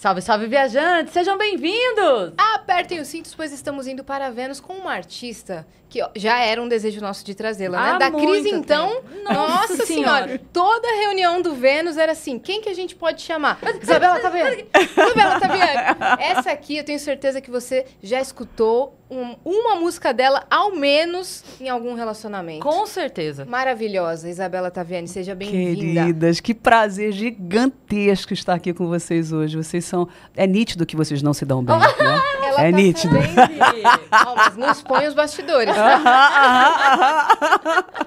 Salve, salve, viajantes! Sejam bem-vindos! Ah! Apertem os cintos, pois estamos indo para Vênus com uma artista que já era um desejo nosso de trazê-la, né? Da Cris, então, nossa, nossa senhora. senhora. toda reunião do Vênus era assim, quem que a gente pode chamar? Isabela Taviani, tá Isabela Taviani. Tá Essa aqui, eu tenho certeza que você já escutou um, uma música dela, ao menos, em algum relacionamento. Com certeza. Maravilhosa, Isabela Taviani, seja bem-vinda. Queridas, que prazer gigantesco estar aqui com vocês hoje. Vocês são... É nítido que vocês não se dão bem, né? É tá nítido. oh, mas não expõe os bastidores.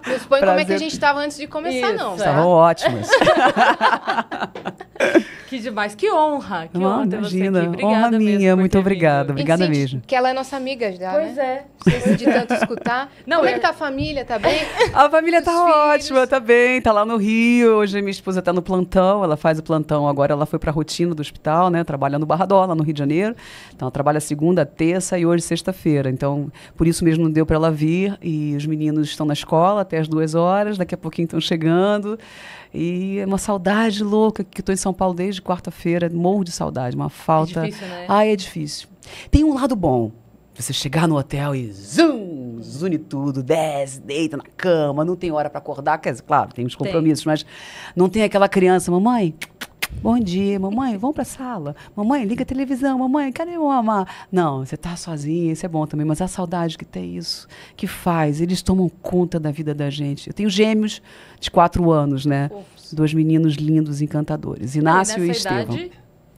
não expõe como é que a gente estava antes de começar, Isso, não. É. Estavam é. ótimos. que demais, que honra. Que não, honra imagina. ter você aqui. Obrigada honra minha, muito obrigada. Obrigada mesmo. Que ela é nossa amiga já, né? Pois né? é. de tanto escutar. Não, como é, é... que tá a família? Tá bem? A família os tá filhos. ótima, tá bem. Tá lá no Rio. Hoje minha esposa tá no plantão. Ela faz o plantão agora. Ela foi pra rotina do hospital, né? Trabalha no Barradó, lá no Rio de Janeiro. Então ela trabalha segunda segunda, terça e hoje sexta-feira. Então, por isso mesmo não deu para ela vir e os meninos estão na escola até as duas horas, daqui a pouquinho estão chegando. E é uma saudade louca que estou em São Paulo desde quarta-feira, morro de saudade, uma falta. É difícil, né? Ah, é difícil. Tem um lado bom. Você chegar no hotel e zoom, zune tudo, desce, deita na cama, não tem hora para acordar, quer dizer, claro, tem uns compromissos, tem. mas não tem aquela criança, mamãe, Bom dia, mamãe, vamos para a sala. Mamãe, liga a televisão. Mamãe, cadê o mamá? Não, você está sozinha, isso é bom também, mas a saudade que tem é isso, que faz, eles tomam conta da vida da gente. Eu tenho gêmeos de quatro anos, né? Dois meninos lindos, encantadores, Inácio e, e Idade...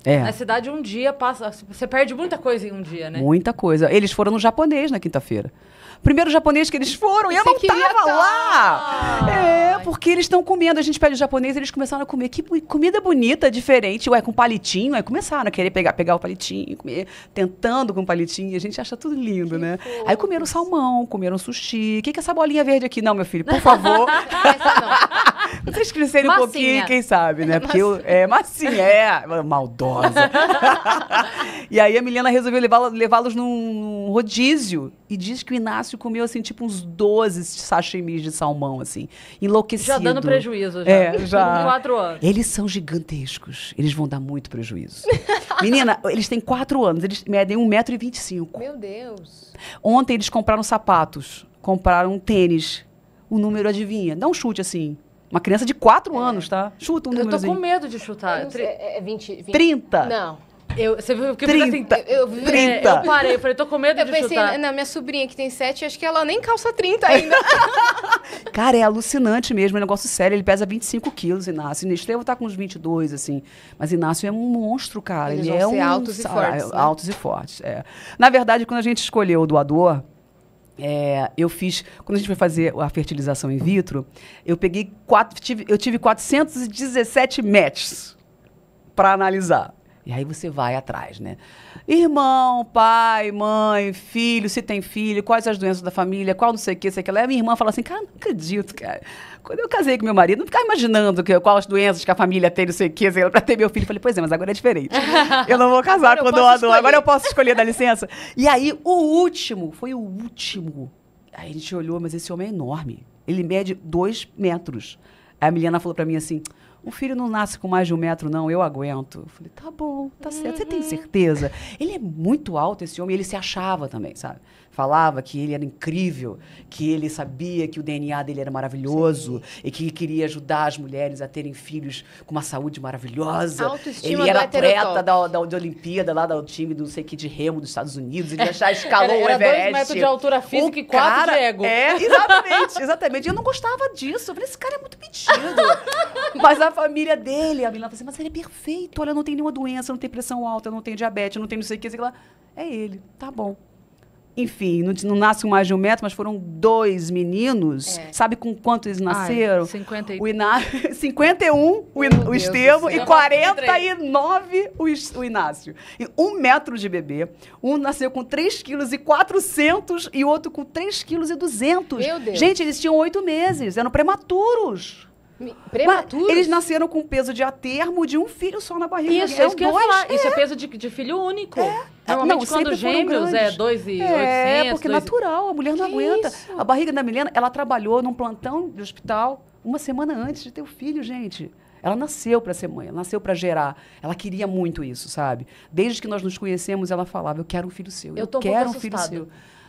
É. Na cidade, um dia passa. Você perde muita coisa em um dia, né? Muita coisa. Eles foram no japonês na quinta-feira primeiro japonês que eles foram e eu não tava tá. lá. É, porque eles estão comendo. A gente pede o japonês eles começaram a comer. Que comida bonita, diferente. Ué, com palitinho. Aí começaram a querer pegar, pegar o palitinho, comer, tentando com palitinho. A gente acha tudo lindo, que né? Aí comeram salmão, comeram sushi. O que, que é essa bolinha verde aqui? Não, meu filho, por favor. Essa não. Vocês crescerem um pouquinho, quem sabe, né? Porque eu, é massinha, é. Maldosa. e aí a Milena resolveu levá-los num rodízio. E diz que o Inácio comeu, assim, tipo uns 12 sashimis de salmão, assim. Enlouquecido. Já dando prejuízo, já. É, já. quatro anos. Eles são gigantescos. Eles vão dar muito prejuízo. Menina, eles têm quatro anos. Eles medem 1,25m. Meu Deus. Ontem eles compraram sapatos. Compraram um tênis. O número, adivinha? Dá um chute, assim. Uma criança de 4 é. anos, tá? Chuta um número. Eu tô com medo de chutar. Sei, é 20, 20. 30. Não. Eu, você viu que 30, assim, eu, eu, 30. eu parei, eu falei, tô com medo eu de pensei, chutar. Na, minha sobrinha que tem 7, acho que ela nem calça 30 ainda. Cara, é alucinante mesmo, é um negócio sério. Ele pesa 25 quilos, Inácio. Estevão tá com uns 22, assim. Mas Inácio é um monstro, cara. Eles Ele é um. Altos e fortes. Ah, né? Altos e fortes, é. Na verdade, quando a gente escolheu o doador, é, eu fiz, quando a gente foi fazer a fertilização in vitro, eu peguei quatro, tive, eu tive 417 matches para analisar. E aí você vai atrás, né? Irmão, pai, mãe, filho, se tem filho, quais as doenças da família, qual não sei o que, sei que lá. E minha irmã fala assim, cara, não acredito, cara. Quando eu casei com meu marido, não ficava imaginando que, qual as doenças que a família tem, não sei o que, sei pra ter meu filho. Eu falei, pois é, mas agora é diferente. Eu não vou casar quando eu adoro. Agora eu posso escolher, dá licença. E aí, o último, foi o último. Aí a gente olhou, mas esse homem é enorme. Ele mede dois metros. Aí a Milena falou para mim assim, o filho não nasce com mais de um metro, não, eu aguento. Eu falei, tá bom, tá uhum. certo. Você tem uhum. certeza? Ele é muito alto, esse homem, ele se achava também, sabe? falava que ele era incrível, que ele sabia que o DNA dele era maravilhoso Sim. e que queria ajudar as mulheres a terem filhos com uma saúde maravilhosa. ele era é atleta da, da, da Olimpíada, lá do time do não sei que de remo dos Estados Unidos, ele é. já escalou era, era o Everest. Dois metros de altura física o e quatro de ego. É, exatamente, exatamente. Eu não gostava disso. Eu falei, esse cara é muito metido. mas a família dele, a menina falou assim, mas ele é perfeito, olha, não tem nenhuma doença, não tem pressão alta, não tem diabetes, não tem não sei o que, sei lá. É ele, tá bom enfim, não, não nasce mais de um metro, mas foram dois meninos. É. Sabe com quanto eles nasceram? Ai, 50 e... o Iná... 51, o, Meu o Estevão, e 49, o, Is... o Inácio. E um metro de bebê. Um nasceu com 3,4 quilos e o e outro com 3,2 quilos e Meu Deus. Gente, eles tinham oito meses, eram prematuros. Prematuros? Eles nasceram com peso de atermo de um filho só na barriga. Isso, é isso que eu falar. É. Isso é peso de, de filho único. É. Normalmente não, quando gêmeos é dois e É, 800, porque dois... natural, a mulher não que aguenta. Isso? A barriga da Milena, ela trabalhou num plantão de hospital uma semana antes de ter o filho, gente. Ela nasceu para ser mãe, ela nasceu para gerar. Ela queria muito isso, sabe? Desde que nós nos conhecemos, ela falava: "Eu quero um filho seu. Eu, eu quero um filho seu".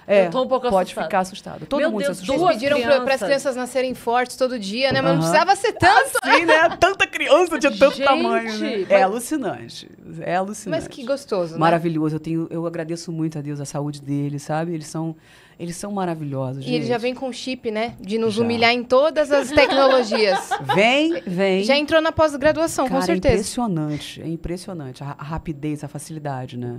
É, eu tô um pouco pode ficar assustado. Todo Meu mundo Deus, se assustou. Vocês pediram para as crianças nascerem fortes todo dia, né? Mas uhum. não precisava ser tanto. Assim, né? Tanta criança de tanto Gente, tamanho. Né? É alucinante. É alucinante. Mas que gostoso, né? Maravilhoso. Eu, tenho, eu agradeço muito a Deus a saúde deles, sabe? Eles são... Eles são maravilhosos. E ele já vem com chip, né? De nos já. humilhar em todas as tecnologias. Vem, vem. Já entrou na pós-graduação, com é certeza. É impressionante, é impressionante a rapidez, a facilidade, né?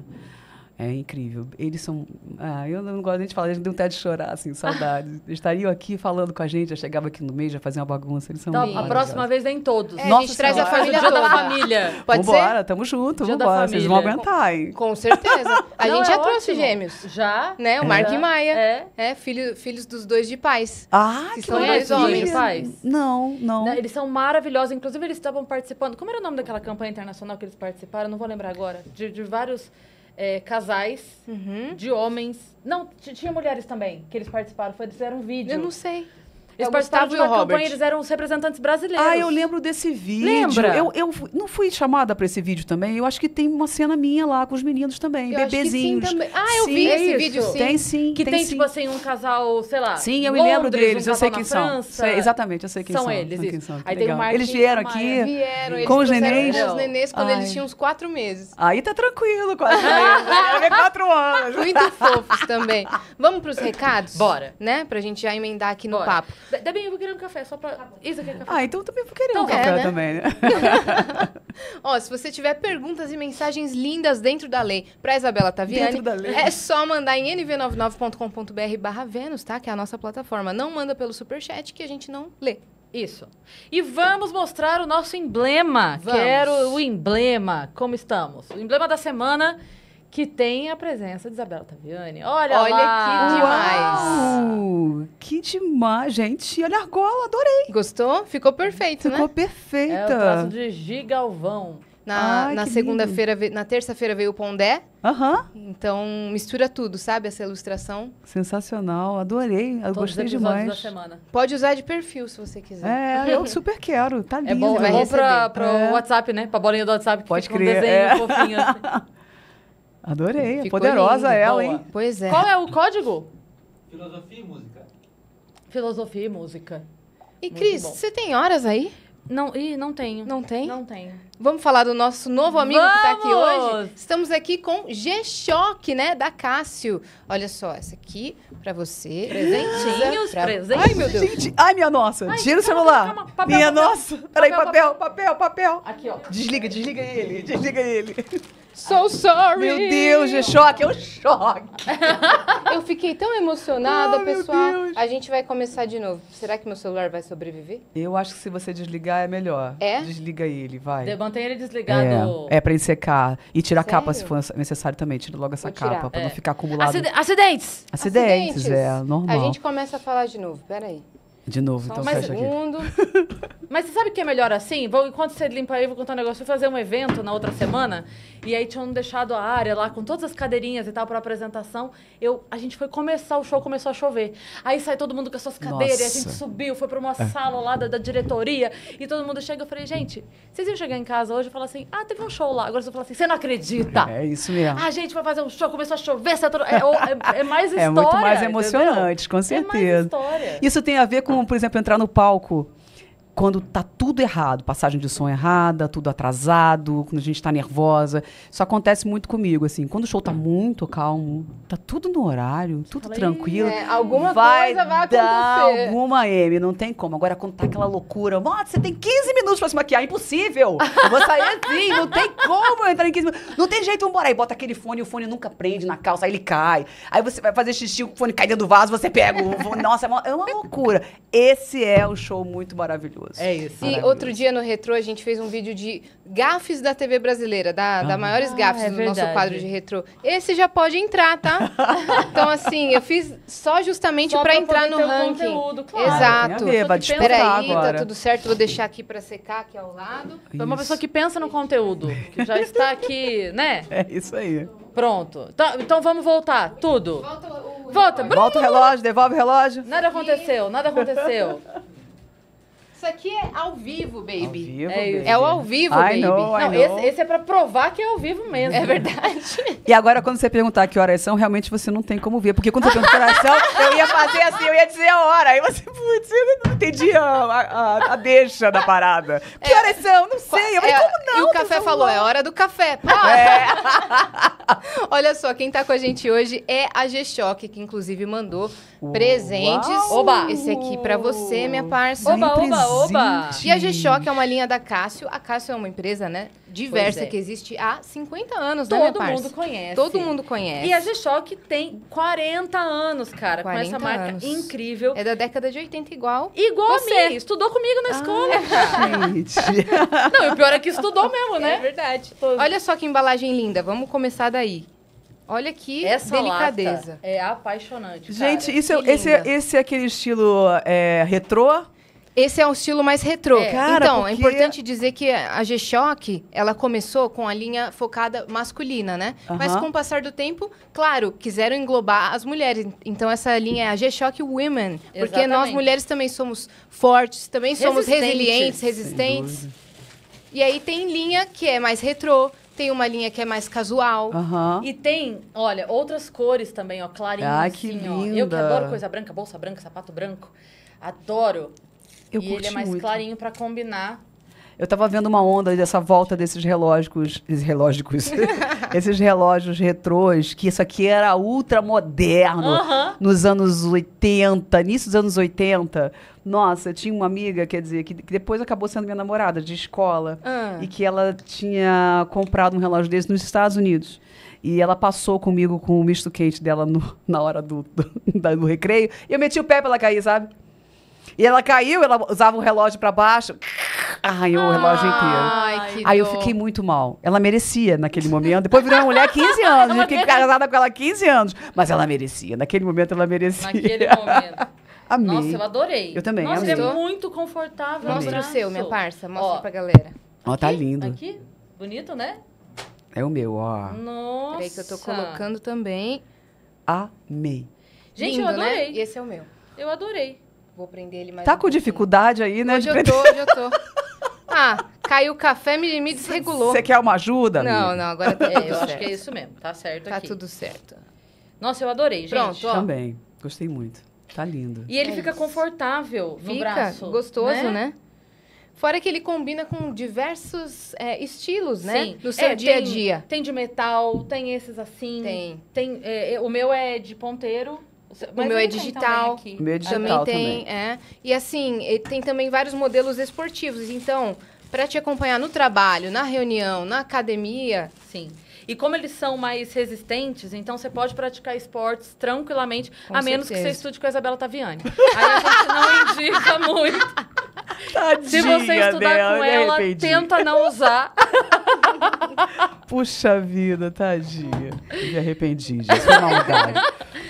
É incrível. Eles são. Ah, eu não gosto nem de falar, eles dão até de chorar, assim, saudade. Eles estariam aqui falando com a gente, já chegava aqui no meio, já fazia uma bagunça. Eles são então, A próxima vez vem todos. É, Nossa, a gente traz a família toda. da família. Pode vambora, ser? tamo junto, Dia vambora. Vocês vão aguentar, hein? Com, com certeza. A não, gente é já ótimo. trouxe gêmeos. Já? Né? O é. Mark e Maia. É. é filho, filhos dos dois de pais. Ah, que, que são dois homens. de pais? Não, não, não. Eles são maravilhosos. Inclusive, eles estavam participando. Como era o nome daquela campanha internacional que eles participaram? não vou lembrar agora. de, de vários é, casais uhum. de homens. Não, tinha mulheres também que eles participaram. Foi, fizeram um vídeo. Eu não sei. Eles participavam de uma Robert. campanha, eles eram os representantes brasileiros. Ah, eu lembro desse vídeo. Lembra? Eu, eu não fui chamada para esse vídeo também? Eu acho que tem uma cena minha lá com os meninos também, eu bebezinhos. Sim, também. Ah, eu sim, vi é esse vídeo, sim. Tem sim. Que tem, tem sim. tipo assim, um casal, sei lá. Sim, eu me lembro deles, um eu sei quem são. Sei, exatamente, eu sei quem são. São eles. Quem são. Aí tem o Marquinhos, eles vieram aqui com os nenês. os quando eles tinham uns quatro meses. Aí tá tranquilo, quase. Era quatro anos. Muito fofos também. Vamos pros recados? Bora. Né? Pra gente já emendar aqui no papo. Debinho, eu vou querer um café, só pra. Tá Isa quer café. Ah, então também vou querer então, um café né? também, né? Ó, se você tiver perguntas e mensagens lindas dentro da lei pra Isabela Taviani, é só mandar em nv99.com.br barra Vênus, tá? Que é a nossa plataforma. Não manda pelo superchat que a gente não lê. Isso. E vamos mostrar o nosso emblema. Vamos. Quero o emblema. Como estamos? O emblema da semana que tem a presença de Isabela Taviani. Olha, Olha lá. que demais! Uau, que demais, gente. Olha a argola, adorei. Gostou? Ficou perfeito, Ficou né? Ficou perfeita. É o traço de Gigalvão. Na, na segunda-feira, na terça-feira veio o Pondé. Aham. Uhum. Então mistura tudo, sabe? Essa ilustração. Sensacional, adorei. Eu Todos gostei demais. Da semana. Pode usar de perfil se você quiser. É, eu super quero. Tá lindo. É bom, é bom pra, é. o WhatsApp, né? Pra bolinha do WhatsApp. Pode crer. Um desenho é. fofinho. Assim. Adorei. É Ficou poderosa lindo, ela, boa. hein? Pois é. Qual é o código? Filosofia e música. Filosofia e música. E Muito Cris, bom. você tem horas aí? Não, e não tenho. Não tem? Não tenho. Vamos falar do nosso novo amigo tá Vamos! que está aqui hoje. Estamos aqui com g choque né, da Cássio. Olha só, essa aqui para você. Presentinhos, pra... presentes. Ai, meu Deus. Gente, ai, minha nossa. Ai, Tira o celular. Calma, papel, minha papel. nossa. Peraí, papel, papel, papel, papel. Aqui, ó. Desliga, desliga ele. Desliga ele. So sorry! Meu Deus, é choque, é um choque! eu fiquei tão emocionada, oh, pessoal. A gente vai começar de novo. Será que meu celular vai sobreviver? Eu acho que se você desligar é melhor. É? Desliga ele, vai. De, mantém ele desligado. É, é pra ele secar. E tirar a capa se for necessário também. Tira logo essa capa, pra é. não ficar acumulado. acidentes! Acidentes, é, normal. A gente começa a falar de novo, peraí. De novo, então Só então mais fecha segundo. Mas você sabe o que é melhor assim? Vou, enquanto você limpa aí, vou contar um negócio. Eu fui fazer um evento na outra semana e aí tinham deixado a área lá com todas as cadeirinhas e tal para apresentação. Eu, a gente foi começar o show, começou a chover. Aí sai todo mundo com as suas cadeiras, Nossa. a gente subiu, foi para uma é. sala lá da, da, diretoria e todo mundo chega. Eu falei, gente, vocês iam chegar em casa hoje e falar assim: ah, teve um show lá. Agora você fala assim: você não acredita. É, é isso mesmo. Ah, gente, vai fazer um show, começou a chover. é, é, é, mais história. É muito mais emocionante, entendeu? com certeza. É mais história. Isso tem a ver com como, por exemplo, entrar no palco quando tá tudo errado, passagem de som errada, tudo atrasado, quando a gente está nervosa. Isso acontece muito comigo, assim. Quando o show tá muito calmo, tá tudo no horário, tudo Falei, tranquilo. É, alguma vai coisa vai acontecer. Alguma M, não tem como. Agora, quando tá aquela loucura, você tem 15 minutos para se maquiar, impossível! Eu vou sair assim, não tem como eu entrar em 15 minutos. Não tem jeito, embora. Aí bota aquele fone, o fone nunca prende na calça, aí ele cai. Aí você vai fazer xixi, o fone cai dentro do vaso, você pega o fone. Nossa, é uma, é uma loucura. Esse é o show muito maravilhoso pessoas. É isso. E outro dia no Retrô a gente fez um vídeo de gafes da TV brasileira, da, ah. da maiores gafes é no verdade. nosso quadro de Retrô. Esse já pode entrar, tá? então, assim, eu fiz só justamente para entrar no ranking. Conteúdo, claro. Exato. vai Espera aí, tá tudo certo. Vou deixar aqui para secar aqui ao lado. Isso. É uma pessoa que pensa no conteúdo, que já está aqui, né? É isso aí. Pronto. Então, então vamos voltar. Tudo. Volta o, Volta. Volta o relógio, devolve o relógio. Nada aconteceu, nada aconteceu. Isso aqui é ao vivo, baby. Ao vivo, é, baby. é, o ao vivo, I baby. Know, não, esse, esse, é para provar que é ao vivo mesmo. É verdade. E agora, quando você perguntar que horas são, realmente você não tem como ver. Porque quando você pergunta coração, eu ia fazer assim, eu ia dizer a hora. Aí você, putz, eu não entendi a, a, a deixa da parada. Que é, horas são? Não sei. Eu falei, é, como não? E o café falou, é hora do café. Ah. Olha só, quem tá com a gente hoje é a G-Shock, que inclusive mandou presentes. Oba! Esse aqui para você, minha parça. Oba, oba, oba! E a G-Shock é uma linha da Cássio. A Cássio é uma empresa, né? Diversa, é. que existe há 50 anos, Todo né, Todo mundo conhece. Todo mundo conhece. E a G-Shock tem 40 anos, cara, 40 com essa marca anos. incrível. É da década de 80 igual. Igual você. a mim. Estudou comigo na ah, escola, Gente. É Não, e o pior é que estudou mesmo, é né? É verdade. Todo. Olha só que embalagem linda. Vamos começar daí. Olha que Essa delicadeza. é apaixonante. Gente, isso é, esse, esse é aquele estilo é, retrô? Esse é um estilo mais retrô. É. Cara, então, é porque... é importante dizer que a G-Shock, ela começou com a linha focada masculina, né? Uh -huh. Mas com o passar do tempo, claro, quiseram englobar as mulheres. Então, essa linha é a G-Shock Women. Exatamente. Porque nós mulheres também somos fortes, também somos resilientes, resistentes. E aí tem linha que é mais retrô, tem uma linha que é mais casual. Uhum. E tem, olha, outras cores também, ó, clarinho. Ah, assim, que assim, linda. Ó. Eu que adoro coisa branca, bolsa branca, sapato branco. Adoro. Eu e ele é mais muito. clarinho para combinar eu estava vendo uma onda dessa volta desses relógios, relógios, esses relógios retrôs, que isso aqui era ultra moderno uh -huh. nos anos 80, início dos anos 80. Nossa, tinha uma amiga, quer dizer, que, que depois acabou sendo minha namorada de escola ah. e que ela tinha comprado um relógio desse nos Estados Unidos. E ela passou comigo com o misto quente dela no, na hora do, do, do recreio. E eu meti o pé pra ela cair, sabe? E ela caiu, ela usava o relógio para baixo, arranhou ah, o relógio inteiro. Aí dor. eu fiquei muito mal. Ela merecia naquele momento. Depois virou uma mulher 15 anos. Eu fiquei casada com ela 15 anos. Mas ela merecia. Naquele momento ela merecia. Naquele momento. Amei. Nossa, eu adorei. Eu também, Nossa, amei. ele é muito confortável. Mostra o seu, minha parça. Mostra ó. pra galera. Ó, tá aqui, tá lindo. Aqui, bonito, né? É o meu, ó. Nossa. Peraí que eu tô colocando também. Amei. Gente, lindo, eu né? adorei. Né? Esse é o meu. Eu adorei. Vou prender ele mais Tá um com dificuldade aí, né? Hoje eu tô, hoje eu tô. Ah, caiu o café, me, me desregulou. Você quer uma ajuda? Amiga? Não, não, agora tá é, eu acho que é isso mesmo. Tá certo tá aqui. Tá tudo certo. Nossa, eu adorei, gente. Pronto, ó. Também. Gostei muito. Tá lindo. E ele é fica isso. confortável fica braço. Né? gostoso, né? né? Fora que ele combina com diversos é, estilos, né? Sim. né? Do seu é, dia a dia. Tem de metal, tem esses assim. Tem. tem é, é o meu é de ponteiro. O meu é digital. O meu é digital também. Tem, também. É. E assim, tem também vários modelos esportivos. Então, para te acompanhar no trabalho, na reunião, na academia. Sim. E como eles são mais resistentes, então você pode praticar esportes tranquilamente, com a certeza. menos que você estude com a Isabela Taviani. Aí a gente não indica muito. Tadinha Se você estudar dela, com ela, tenta não usar. Puxa vida, tadinha. Me arrependi gente. Foi maldade.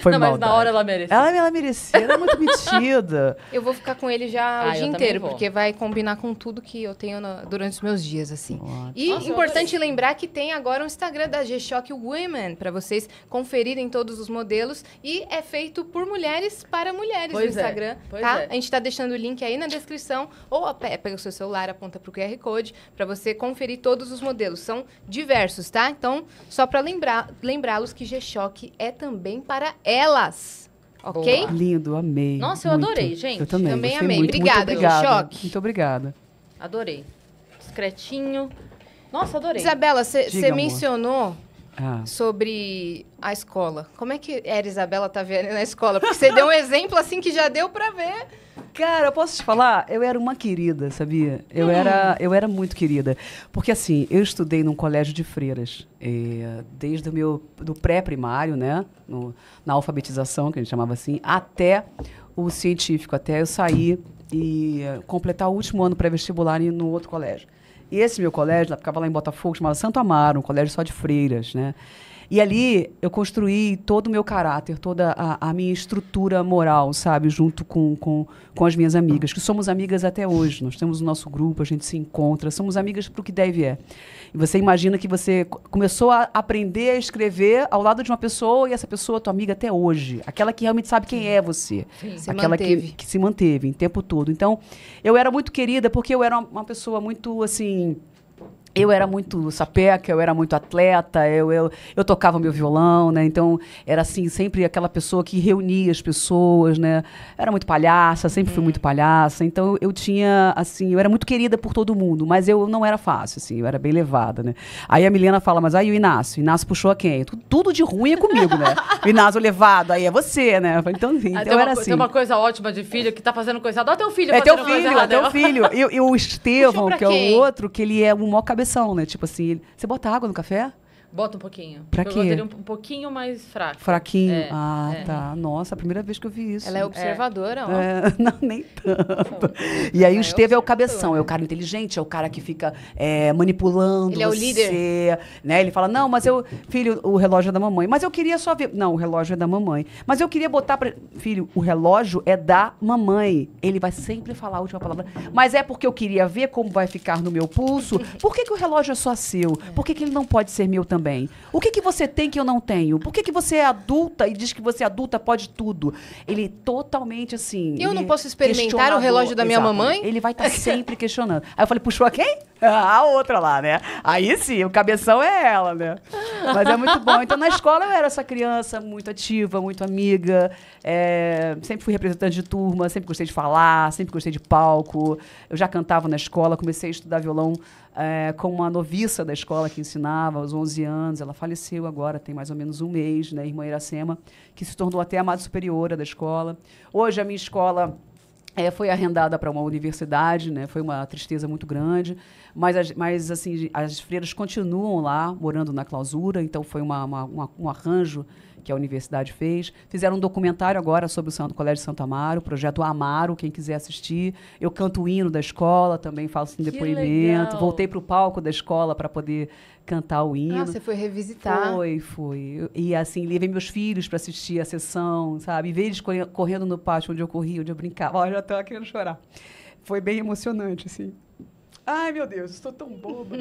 Foi não, maldade. mas na hora ela merecia. Ela, ela merecia, ela é muito metida. Eu vou ficar com ele já ah, o dia inteiro, vou. porque vai combinar com tudo que eu tenho durante os meus dias, assim. Ótimo. E Nossa, importante lembrar que tem agora um Instagram da G-Shock Women, para vocês conferirem todos os modelos. E é feito por mulheres para mulheres pois no é, Instagram, é. pois tá? É. A gente tá deixando o link aí na descrição, ou é, pega o seu celular, aponta pro QR Code, para você conferir todos os modelos modelos, são diversos, tá? Então, só para lembrar, lembrá-los que G-Shock é também para elas. Ok? Boa. Lindo, amei. Nossa, eu muito. adorei, gente. Eu também. Também amei. Muito, obrigada, muito G-Shock. Muito obrigada. Adorei. Discretinho. Nossa, adorei. Isabela, você mencionou ah. sobre a escola. Como é que era Isabela Taviani tá na escola? Porque você deu um exemplo assim que já deu para ver Cara, eu posso te falar? Eu era uma querida, sabia? Eu, hum. era, eu era muito querida. Porque, assim, eu estudei num colégio de freiras. Eh, desde o meu do pré-primário, né? No, na alfabetização, que a gente chamava assim, até o científico, até eu sair e completar o último ano pré-vestibular no outro colégio. E esse meu colégio, lá, ficava lá em Botafogo, chamava Santo Amaro, um colégio só de freiras, né? E ali eu construí todo o meu caráter, toda a, a minha estrutura moral, sabe? Junto com, com, com as minhas amigas, que somos amigas até hoje. Nós temos o nosso grupo, a gente se encontra, somos amigas para o que deve é. E você imagina que você começou a aprender a escrever ao lado de uma pessoa e essa pessoa é tua amiga até hoje. Aquela que realmente sabe quem é você. Sim, aquela Que, que se manteve o tempo todo. Então, eu era muito querida porque eu era uma, uma pessoa muito, assim eu era muito sapeca, eu era muito atleta, eu, eu, eu tocava meu violão, né? Então, era assim, sempre aquela pessoa que reunia as pessoas, né? Era muito palhaça, sempre fui muito hum. palhaça. Então, eu tinha, assim, eu era muito querida por todo mundo, mas eu não era fácil, assim, eu era bem levada, né? Aí a Milena fala, mas aí o Inácio, Inácio puxou a quem? Tudo, de ruim é comigo, né? O Inácio levado, aí é você, né? Então, assim, então uma, era assim. Tem uma coisa ótima de filho que tá fazendo coisa Olha teu filho É teu filho, é teu filho. E, o Estevão, que é o outro, que ele é um mó cabeça né? Tipo assim, você bota água no café? Bota um pouquinho. Pra quê? Eu um, um pouquinho mais fraco. Fraquinho. É, ah, é. tá. Nossa, a primeira vez que eu vi isso. Ela é observadora, é. ó. É, não, nem tanto. E aí o é Esteve é o cabeção, é o né? cara inteligente, é o cara que fica é, manipulando Ele é o você, líder. Né? Ele fala, não, mas eu... Filho, o relógio é da mamãe. Mas eu queria só ver... Não, o relógio é da mamãe. Mas eu queria botar pra... Filho, o relógio é da mamãe. Ele vai sempre falar a última palavra. Mas é porque eu queria ver como vai ficar no meu pulso. Por que, que o relógio é só seu? É. Por que, que ele não pode ser meu também? O que, que você tem que eu não tenho? Por que, que você é adulta e diz que você é adulta pode tudo? Ele totalmente assim. Eu não posso experimentar o relógio da minha exatamente. mamãe? Ele vai estar tá sempre questionando. Aí eu falei, puxou a quem? A outra lá, né? Aí sim, o cabeção é ela, né? Mas é muito bom. Então, na escola eu era essa criança muito ativa, muito amiga. É, sempre fui representante de turma, sempre gostei de falar, sempre gostei de palco. Eu já cantava na escola, comecei a estudar violão é, com uma noviça da escola que ensinava aos 11 anos. Ela faleceu agora, tem mais ou menos um mês, né, irmã Iracema, que se tornou até a amada superiora da escola. Hoje a minha escola é, foi arrendada para uma universidade, né? Foi uma tristeza muito grande. Mas, as, mas assim, as freiras continuam lá, morando na clausura, então foi uma, uma, uma, um arranjo que a universidade fez. Fizeram um documentário agora sobre o, Santo, o Colégio Santo Amaro, o projeto Amaro, quem quiser assistir. Eu canto o hino da escola, também faço um depoimento. Legal. Voltei para o palco da escola para poder cantar o hino. Ah, você foi revisitar? Foi, foi E assim, levei meus filhos para assistir a sessão, sabe? E ver eles correndo no pátio onde eu corria, onde eu brincava. Olha, já estou querendo chorar. Foi bem emocionante, assim. Ai, meu Deus, estou tão boba.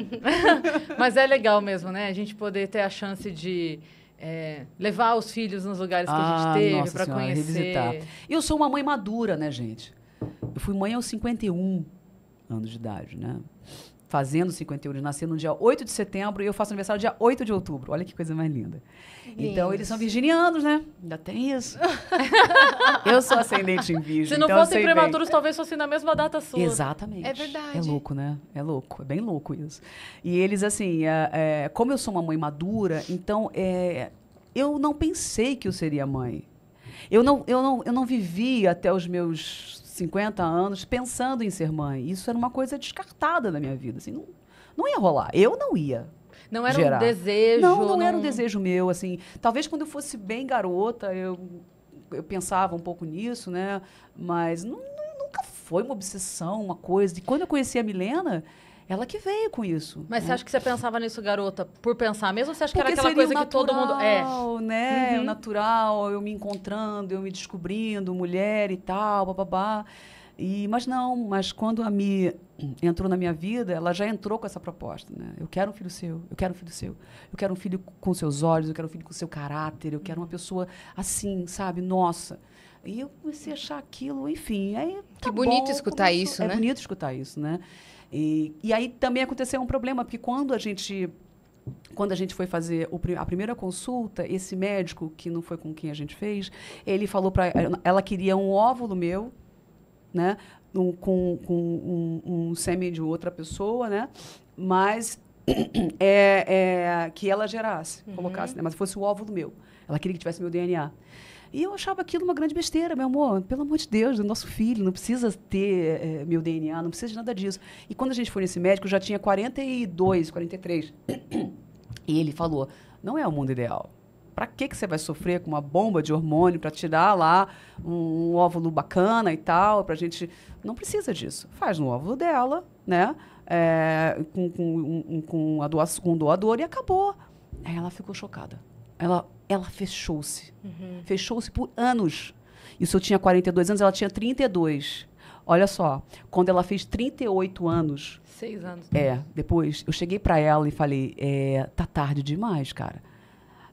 Mas é legal mesmo, né? A gente poder ter a chance de é, levar os filhos nos lugares que ah, a gente ah, teve para conhecer. Revisitar. Eu sou uma mãe madura, né, gente? Eu fui mãe aos 51 anos de idade, né? fazendo 50 euros, nasceu no dia 8 de setembro e eu faço aniversário dia 8 de outubro. Olha que coisa mais linda. Isso. Então, eles são virginianos, né? Ainda tem isso. eu sou ascendente em virgem. Se não então fossem prematuros, bem. talvez fossem na mesma data sua. Exatamente. É verdade. É louco, né? É louco. É bem louco isso. E eles, assim, é, é, como eu sou uma mãe madura, então é, eu não pensei que eu seria mãe. Eu não, eu, não, eu não vivi até os meus 50 anos pensando em ser mãe. Isso era uma coisa descartada na minha vida. Assim, não, não ia rolar. Eu não ia. Não era gerar. um desejo. Não, não, não, era um desejo meu. Assim, talvez quando eu fosse bem garota, eu, eu pensava um pouco nisso, né? Mas não, não, nunca foi uma obsessão, uma coisa. E quando eu conheci a Milena, ela que veio com isso. Mas né? você acha que você pensava nisso, garota, por pensar mesmo? Ou você acha Porque que era aquela coisa natural, que todo mundo. É, né? Uhum. Natural, eu me encontrando, eu me descobrindo, mulher e tal, bababá. E, mas não, mas quando a Mi entrou na minha vida, ela já entrou com essa proposta, né? Eu quero um filho seu, eu quero um filho seu, eu quero um filho com seus olhos, eu quero um filho com seu caráter, eu quero uma pessoa assim, sabe? Nossa. E eu comecei a achar aquilo, enfim. Aí, tá que bonito bom, escutar começou, isso, é né? É bonito escutar isso, né? E, e aí também aconteceu um problema, porque quando a gente quando a gente foi fazer o, a primeira consulta, esse médico, que não foi com quem a gente fez, ele falou para ela, ela queria um óvulo meu, né? Um, com, com um, um sêmen de outra pessoa, né? Mas é, é, que ela gerasse, uhum. colocasse, né? mas fosse o óvulo meu. Ela queria que tivesse meu DNA. E eu achava aquilo uma grande besteira, meu amor. Pelo amor de Deus, do nosso filho, não precisa ter é, meu DNA, não precisa de nada disso. E quando a gente foi nesse médico, eu já tinha 42, 43. E ele falou: não é o mundo ideal. Para que, que você vai sofrer com uma bomba de hormônio para tirar lá um, um, óvulo bacana e tal? Para gente. Não precisa disso. Faz no óvulo dela, né? É, com, com, um, com, a com o doador e acabou. Aí ela ficou chocada. Ela ela fechou-se. Uhum. Fechou-se por anos. Isso eu tinha 42 anos, ela tinha 32. Olha só, quando ela fez 38 anos. Seis anos. É, depois. É, depois eu cheguei para ela e falei: é, tá tarde demais, cara.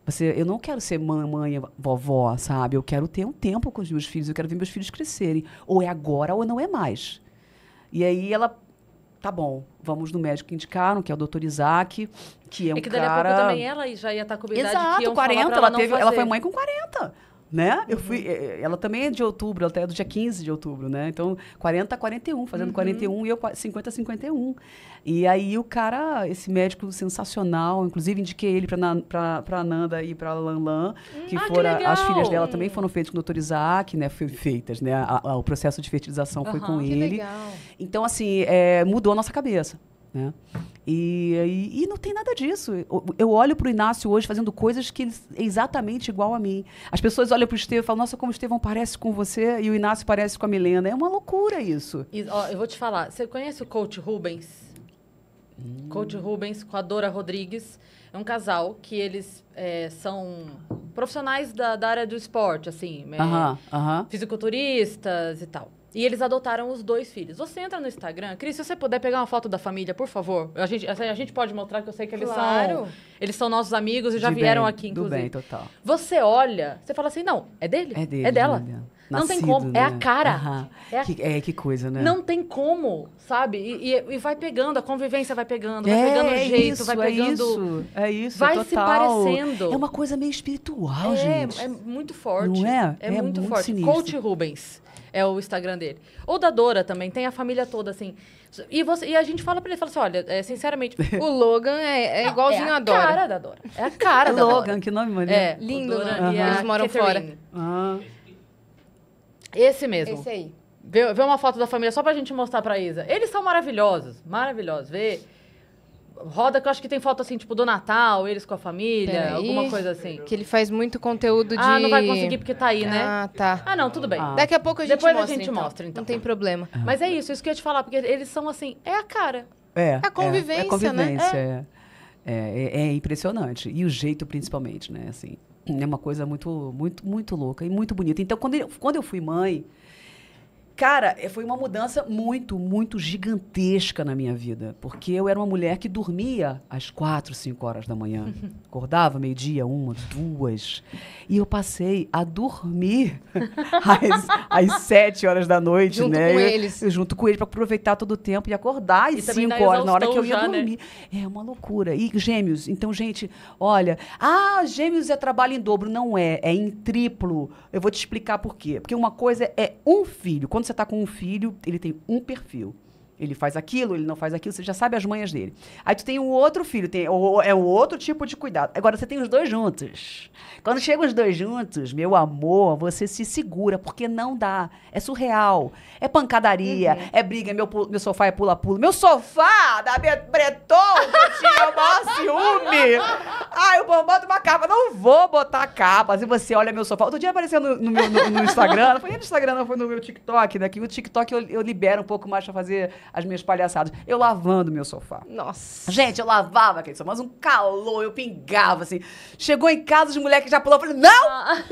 Você, eu não quero ser mamãe, vovó, sabe? Eu quero ter um tempo com os meus filhos, eu quero ver meus filhos crescerem. Ou é agora ou não é mais. E aí ela tá bom, vamos no médico que indicaram, que é o doutor Isaac, que é, é um cara... É que dali cara... a pouco também ela já ia estar tá com idade Exato, que 40, ela, ela teve, ela foi mãe com 40 né? Uhum. Eu fui, eh, eh, ela também é de outubro, ela tá, é do dia 15 de outubro, né? Então, 40 a 41, fazendo uhum. 41 e eu 50 a 51. E aí o cara, esse médico sensacional, inclusive indiquei ele para na, pra, pra Nanda e para Lan Lan, hum, que ah, foram que as filhas dela também foram feitas com o Dr. Isaac, né? Foi feitas, né? A, a, o processo de fertilização uhum, foi com ele. Legal. Então, assim, é, mudou a nossa cabeça, né? E, e, e, não tem nada disso. Eu olho para o Inácio hoje fazendo coisas que ele é exatamente igual a mim. As pessoas olham para o Estevão e falam: Nossa, como o Estevão parece com você e o Inácio parece com a Milena. É uma loucura isso. E, ó, eu vou te falar: você conhece o coach Rubens? Hum. Coach Rubens com a Dora Rodrigues. É um casal que eles é, são profissionais da, da, área do esporte, assim, uh -huh, é, uh -huh. fisiculturistas e tal. E eles adotaram os dois filhos. Você entra no Instagram, Cris, se você puder pegar uma foto da família, por favor. A gente, a gente pode mostrar que eu sei que eles claro. são. Eles são nossos amigos e já De vieram bem, aqui, inclusive. Do bem, total. Você olha, você fala assim: não, é dele? É dele. É dela. Nascido, não tem como, né? é a né? cara. É, a... Que, é, que, coisa, né? Não tem como, sabe? E, e, e vai pegando, a convivência vai pegando, vai é, pegando o é jeito, isso, vai é pegando. É isso, é isso. Vai se parecendo. É uma coisa meio espiritual, é, gente. É muito forte. Não é? É, muito, muito, forte. Sinistro. Coach Rubens é o Instagram dele. Ou da Dora também, tem a família toda, assim. E, você, e a gente fala pra ele, fala assim, olha, é, sinceramente, o Logan é, é Não, é igualzinho é a, Dora. É a cara da Dora. É a cara é da Logan, Dora. que nome mano É, lindo, Eles moram Catherine. fora. Ah. Esse mesmo. Esse aí. Vê, vê uma foto da família só pra gente mostrar pra Isa. Eles são maravilhosos, maravilhosos. Vê roda que eu acho que tem foto assim, tipo, do Natal, eles com a família, Peraí. alguma coisa assim. Que ele faz muito conteúdo de. Ah, não vai conseguir porque tá aí, né? Ah, tá. Ah, não, tudo bem. Ah. Daqui a pouco a gente Depois mostra. Depois a gente então. mostra, então. Não tem problema. Ah. Mas é isso, isso que eu ia te falar, porque eles são assim, é a cara. É. A é, convivência, é, a né? convivência, né? É. É, é, é impressionante. E o jeito, principalmente, né? Assim, é uma coisa muito, muito, muito louca e muito bonita. Então, quando, quando eu fui mãe. Cara, eh, foi uma mudança muito, muito gigantesca na minha vida. Porque eu era uma mulher que dormia às quatro, cinco horas da manhã. Acordava meio-dia, uma, duas. E eu passei a dormir às, às sete horas da noite, junto né? Com eles. Eu, junto com eles, para aproveitar todo o tempo e acordar às e cinco horas, na hora que eu ia já, né? dormir. Né? É uma loucura. E gêmeos. Então, gente, olha. Ah, gêmeos é trabalho em dobro. Não é. É em triplo. Eu vou te explicar por quê. Porque uma coisa é um filho. Quando quando você está com um filho, ele tem um perfil. Ele faz aquilo, ele não faz aquilo, você já sabe as manhas dele. Aí tu tem o outro filho, tem, é o outro tipo de cuidado. Agora você tem os dois juntos. Quando chegam os dois juntos, meu amor, você se segura, porque não dá. É surreal. É pancadaria, uhum. é briga, meu, meu sofá é pula-pula. Meu sofá da Breton, que tinha o maior ciúme. Ai, o bom, bota uma capa. Não vou botar capa. Se você olha meu sofá. Outro dia apareceu no, no meu, no, no Instagram, não foi nem no Instagram, não, foi no meu TikTok, né? Que o TikTok eu, eu libero um pouco mais pra fazer as minhas palhaçadas. Eu lavando meu sofá. Nossa. Gente, eu lavava aquele sofá, mas um calor, eu pingava, assim. Chegou em casa, os moleques já pulou, eu falei, não! Ah.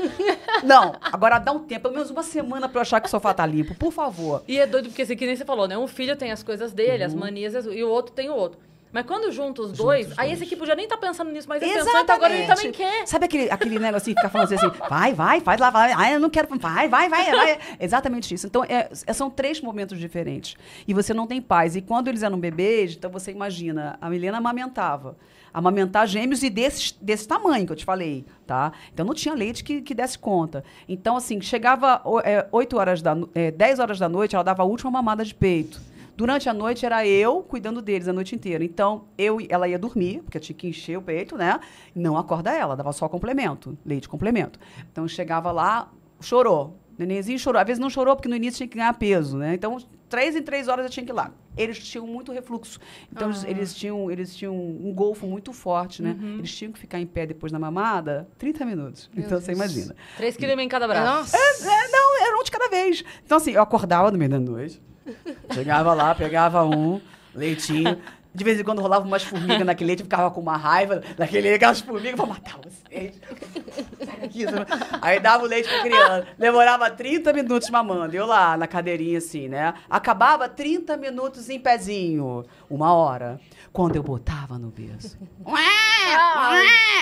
Não, agora dá um tempo, pelo menos uma semana pra eu achar que o sofá tá limpo, por favor. E é doido, porque assim, que nem você falou, né? Um filho tem as coisas dele, uhum. as manias, e o outro tem o outro. Mas quando junta os dois, juntos, aí dois. esse aqui podia nem estar tá pensando nisso, mas ele é pensando então agora ele também quer. Sabe aquele, aquele negócio que assim, fica falando assim, assim, vai, vai, faz lá, vai, ah, eu não quero, vai, vai, vai, vai. Exatamente isso. Então, é, é, são três momentos diferentes. E você não tem paz. E quando eles eram bebês, então você imagina, a Milena amamentava amamentar gêmeos e desse, desse tamanho que eu te falei, tá? Então não tinha leite que, que desse conta. Então, assim, chegava é, 8 horas da é, 10 horas da noite, ela dava a última mamada de peito. Durante a noite era eu cuidando deles a noite inteira. Então, eu, ela ia dormir, porque eu tinha que encher o peito, né? Não acorda ela, dava só complemento, leite complemento. Então, chegava lá, chorou. nenenzinho chorou. Às vezes não chorou, porque no início tinha que ganhar peso, né? Então, três em três horas eu tinha que ir lá. Eles tinham muito refluxo. Então, eles, ah. tinham, eles tinham um golfo muito forte, né? Uhum. Eles tinham que ficar em pé depois da mamada 30 minutos. Meu então, Deus. você imagina. Três quilos em cada braço. É, é, não, era um de cada vez. Então, assim, eu acordava no meio da noite Chegava lá, pegava um, leitinho. De vez em quando rolava umas formigas naquele leite, eu ficava com uma raiva daquele leite, aquelas formigas, vou matar vocês. Aí dava o leite pra criança. Demorava 30 minutos mamando. Eu lá, na cadeirinha, assim, né? Acabava 30 minutos em pezinho. Uma hora. Quando eu botava no berço. Ah.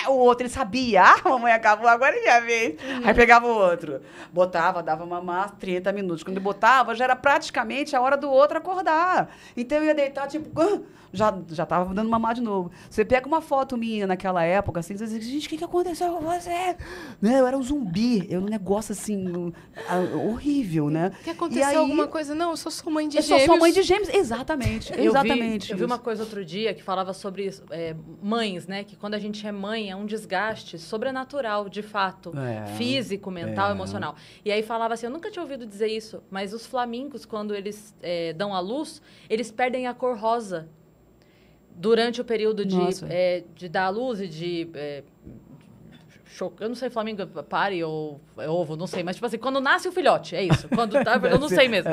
o outro, ele sabia. Ah, a mamãe acabou, agora já vez. Aí pegava o outro. Botava, dava mamar 30 minutos. Quando eu botava, já era praticamente a hora do outro acordar. Então eu ia deitar, tipo já, já tava dando mamar de novo. Você pega uma foto minha naquela época, assim, você diz, gente, o que, que aconteceu com você? Né? Eu era um zumbi, eu um negócio assim, ah, horrível, né? Que aconteceu aí, alguma coisa? Não, eu sou sua mãe de eu gêmeos. Eu sou mãe de gêmeos, exatamente. Eu exatamente. Vi, eu vi uma coisa outro dia que falava sobre é, mães, né? Que quando a gente é mãe, é um desgaste sobrenatural, de fato. É, físico, é. mental, é. emocional. E aí falava assim, eu nunca tinha ouvido dizer isso, mas os flamingos, quando eles é, dão à luz, eles perdem a cor rosa durante o período de, é, de dar à luz e de. É, eu não sei, Flamengo, pare ou é ovo, não sei. Mas, tipo assim, quando nasce o filhote, é isso. Quando tá, eu não sei mesmo.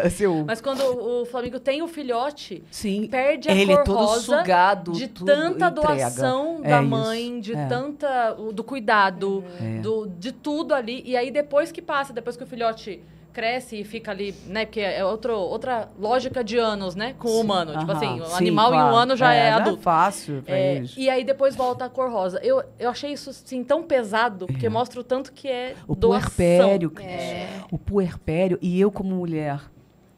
Mas quando o Flamengo tem o filhote, Sim, perde a ele é cor é todo rosa sugado, de tanta entrega. doação é da isso. mãe, de é. tanta... do cuidado, é. do, de tudo ali. E aí, depois que passa, depois que o filhote cresce e fica ali, né? Porque é outro, outra lógica de anos, né? Com o humano. Tipo assim, Sim, tipo assim, o animal claro. em um ano já é, é, é adulto. É fácil pra é, eles. E aí depois volta a cor rosa. Eu, eu achei isso, assim, tão pesado, porque é. mostra o tanto que é o doação. puerpério, é. O puerpério. E eu, como mulher,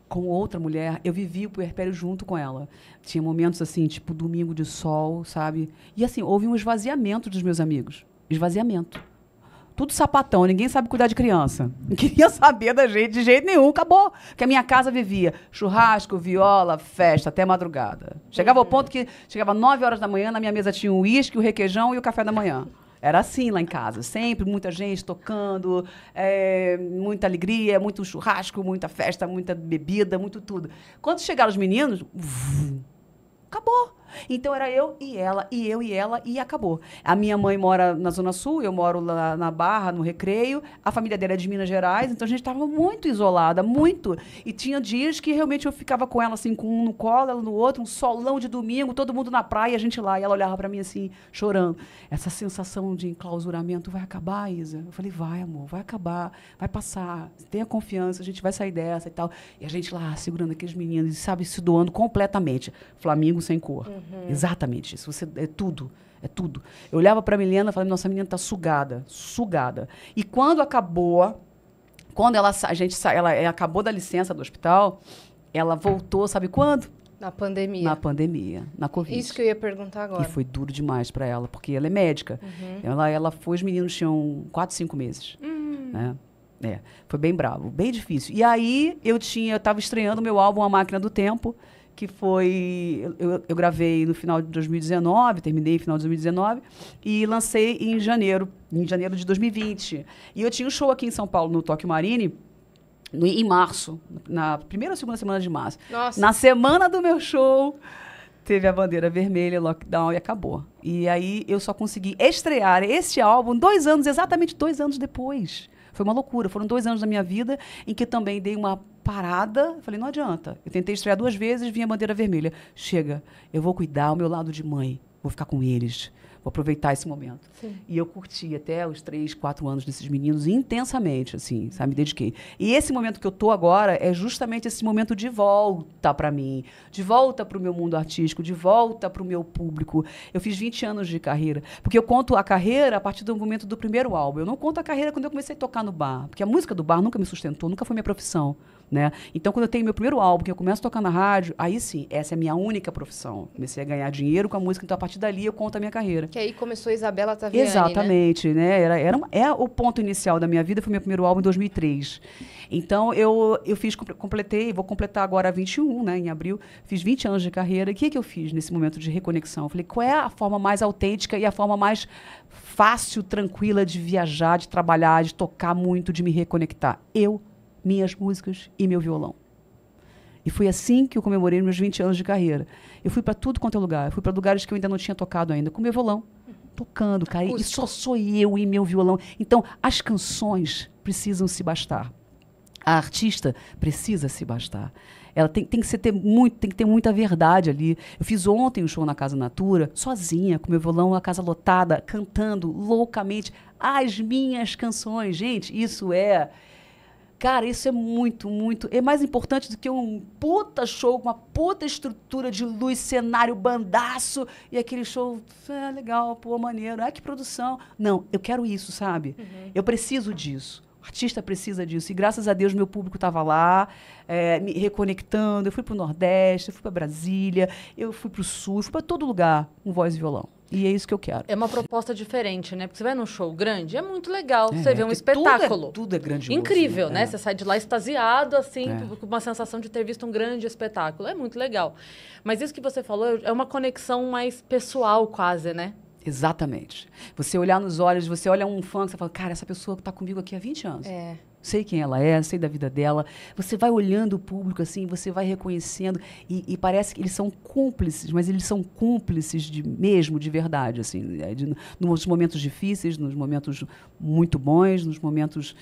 com outra mulher, eu vivi o puerpério junto com ela. Tinha momentos assim, tipo domingo de sol, sabe? E assim, houve um esvaziamento dos meus amigos. Esvaziamento tudo sapatão, ninguém sabe cuidar de criança. Não queria saber da gente de jeito nenhum, acabou. Porque a minha casa vivia churrasco, viola, festa, até madrugada. Chegava uhum. ao ponto que chegava 9 horas da manhã, na minha mesa tinha o uísque, o requeijão e o café da manhã. Era assim lá em casa, sempre muita gente tocando, é, muita alegria, muito churrasco, muita festa, muita bebida, muito tudo. Quando chegaram os meninos, uf, acabou. Então era eu e ela, e eu e ela, e acabou. A minha mãe mora na Zona Sul, eu moro lá na Barra, no Recreio, a família dela é de Minas Gerais, então a gente estava muito isolada, muito. E tinha dias que realmente eu ficava com ela, assim, com um no colo, ela no outro, um solão de domingo, todo mundo na praia, a gente lá, e ela olhava para mim assim, chorando. Essa sensação de enclausuramento vai acabar, Isa? Eu falei, vai, amor, vai acabar, vai passar, tenha confiança, a gente vai sair dessa e tal. E a gente lá segurando aqueles meninos, sabe, se doando completamente. Flamengo sem cor. Uhum. Uhum. Exatamente isso. Você, é tudo. É tudo. Eu olhava para a Milena e falava, nossa, a menina tá sugada, sugada. E quando acabou, quando ela, a gente ela, ela acabou da licença do hospital, ela voltou, sabe quando? Na pandemia. Na pandemia, na Covid. Isso que eu ia perguntar agora. E foi duro demais para ela, porque ela é médica. Uhum. Ela, ela foi, os meninos tinham 4, 5 meses. Uhum. Né? É, foi bem bravo, bem difícil. E aí eu tinha, eu estava estreando meu álbum A Máquina do Tempo que foi. Eu, eu gravei no final de 2019, terminei no final de 2019, e lancei em janeiro, em janeiro de 2020. E eu tinha um show aqui em São Paulo, no Tóquio Marine. No, em março, na primeira ou segunda semana de março. Nossa. Na semana do meu show, teve a bandeira vermelha, lockdown e acabou. E aí eu só consegui estrear este álbum dois anos, exatamente dois anos depois. Foi uma loucura. Foram dois anos da minha vida em que também dei uma parada. Falei, não adianta. Eu tentei estrear duas vezes, vinha bandeira vermelha. Chega, eu vou cuidar o meu lado de mãe. Vou ficar com eles vou aproveitar esse momento. Sim. E eu curti até os três, quatro anos desses meninos intensamente, assim, sabe? Me dediquei. E esse momento que eu tô agora é justamente esse momento de volta para mim, de volta para o meu mundo artístico, de volta para o meu público. Eu fiz 20 anos de carreira, porque eu conto a carreira a partir do momento do primeiro álbum. Eu não conto a carreira quando eu comecei a tocar no bar, porque a música do bar nunca me sustentou, nunca foi minha profissão né? Então, quando eu tenho meu primeiro álbum, que eu começo a tocar na rádio, aí sim, essa é a minha única profissão. Comecei a ganhar dinheiro com a música, então a partir dali eu conto a minha carreira. Que aí começou Isabela Taviani, né? Exatamente, né? né? Era, era, é o ponto inicial da minha vida, foi meu primeiro álbum em 2003. Então, eu, eu fiz, completei, vou completar agora 21, né, em abril, fiz 20 anos de carreira. O que, é que eu fiz nesse momento de reconexão? Eu falei, qual é a forma mais autêntica e a forma mais fácil, tranquila de viajar, de trabalhar, de tocar muito, de me reconectar? Eu minhas músicas e meu violão. E foi assim que eu comemorei meus 20 anos de carreira. Eu fui para tudo quanto é lugar. Eu fui para lugares que eu ainda não tinha tocado ainda, com meu violão. Tocando, cara. E só sou eu e meu violão. Então, as canções precisam se bastar. A artista precisa se bastar. Ela tem, tem que ser, ter muito, tem que ter muita verdade ali. Eu fiz ontem um show na Casa Natura, sozinha, com meu violão, a casa lotada, cantando loucamente as minhas canções. Gente, isso é Cara, isso é muito, muito. É mais importante do que um puta show, uma puta estrutura de luz, cenário, bandaço. E aquele show, é legal, pô, maneiro. Ah, que produção. Não, eu quero isso, sabe? Uhum. Eu preciso disso. O artista precisa disso. E graças a Deus, meu público estava lá, é, me reconectando. Eu fui para o Nordeste, eu fui para Brasília, eu fui para o Sul, eu fui para todo lugar com voz e violão. E é isso que eu quero. É uma proposta diferente, né? Porque você vai num show grande, é muito legal. É, você vê é um é- espetáculo. Tudo é, tudo é grande. Incrível, né? né? Você sai de lá extasiado, assim, é. com uma sensação de ter visto um grande espetáculo. É muito legal. Mas isso que você falou é uma conexão mais pessoal, quase, né? Exatamente. Você olhar nos olhos, você olha um fã você fala, cara, essa pessoa que está comigo aqui há 20 anos. É sei quem ela é, sei da vida dela. Você vai olhando o público assim, você vai reconhecendo e, e parece que eles são cúmplices, mas eles são cúmplices de mesmo, de verdade, assim, é, de, nos momentos difíceis, nos momentos muito bons, nos momentos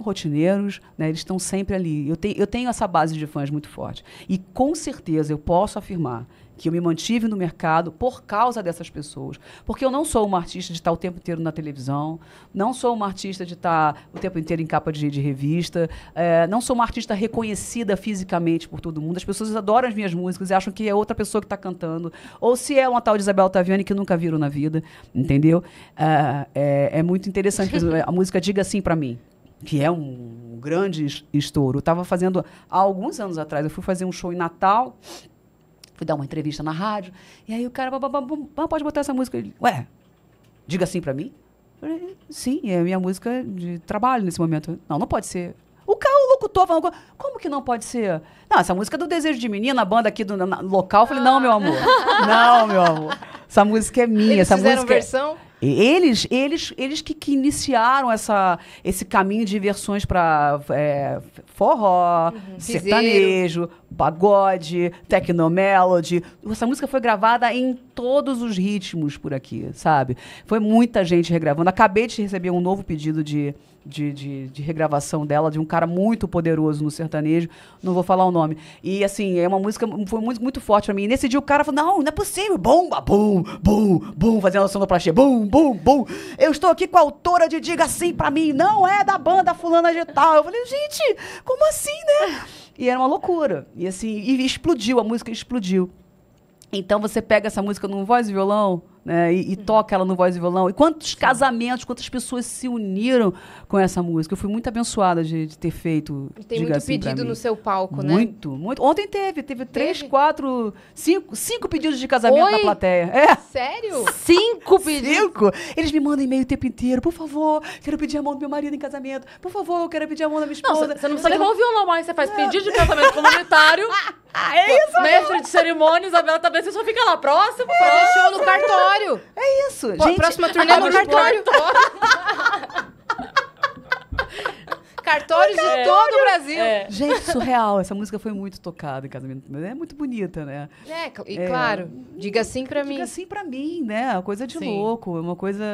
rotineiros, né? Eles estão sempre ali. Eu, te, eu tenho essa base de fãs muito forte e com certeza eu posso afirmar que eu me mantive no mercado por causa dessas pessoas. Porque eu não sou uma artista de estar o tempo inteiro na televisão, não sou uma artista de estar o tempo inteiro em capa de, de revista, é, não sou uma artista reconhecida fisicamente por todo mundo. As pessoas adoram as minhas músicas e acham que é outra pessoa que está cantando, ou se é uma tal de Isabel Taviani que nunca viram na vida, entendeu? É, é, é muito interessante a música diga assim para mim que é um grande estouro. Eu estava fazendo há alguns anos atrás, eu fui fazer um show em Natal fui dar uma entrevista na rádio. E aí o cara, pode botar essa música? Ele, Ué, diga assim para mim? Falei, Sim, é minha música de trabalho nesse momento. Não, não pode ser. O cara, o locutor, falando, como que não pode ser? Não, essa música é do Desejo de Menina, a banda aqui do na, local. Eu falei, não, meu amor. não, meu amor. Essa música é minha. Eles essa música. É versão? É... Eles, eles, eles que, que iniciaram essa, esse caminho de versões para é, forró, uhum, sertanejo, piseiro. pagode, tecnomelody. Essa música foi gravada em todos os ritmos por aqui, sabe? Foi muita gente regravando. Acabei de receber um novo pedido de de, de, de, regravação dela, de um cara muito poderoso no sertanejo, não vou falar o nome. E assim, é uma música, foi muito, muito forte pra mim. E nesse dia o cara falou: não, não é possível, bomba, bum, bum, bum, fazendo a sonoplastia, bum, bum, bum. Eu estou aqui com a autora de Diga Assim pra mim, não é da banda Fulana de Tal. Eu falei: gente, como assim, né? E era uma loucura. E assim, e explodiu, a música explodiu. Então você pega essa música num voz e violão, né? E, e uhum. toca ela no voz e violão. E quantos casamentos, quantas pessoas se uniram com essa música. Eu fui muito abençoada de, de ter feito. E tem muito assim pedido no seu palco, né? Muito, muito. Ontem teve, teve, teve? três, quatro, cinco, cinco pedidos de casamento Oi? na plateia. É. Sério? Cinco pedidos? Cinco? Eles me mandam e-mail o tempo inteiro. Por favor, quero pedir a mão do meu marido em casamento. Por favor, eu quero pedir a mão da minha esposa. Não, você não precisa levar o violão mais, você faz é. pedido de casamento comunitário. Ah, é isso, Mestre de cerimônia, Isabela também, tá você só fica lá próximo. Fazer show no cartório cartório. É isso. Pô, gente, próxima turnê no é cartório. Cartórios de todo o Brasil. É. Gente, surreal. Essa música foi muito tocada em casamento. É muito bonita, né? É, e é, claro, diga sim pra mim. Diga sim pra mim, né? É uma coisa de sim. louco, é uma coisa.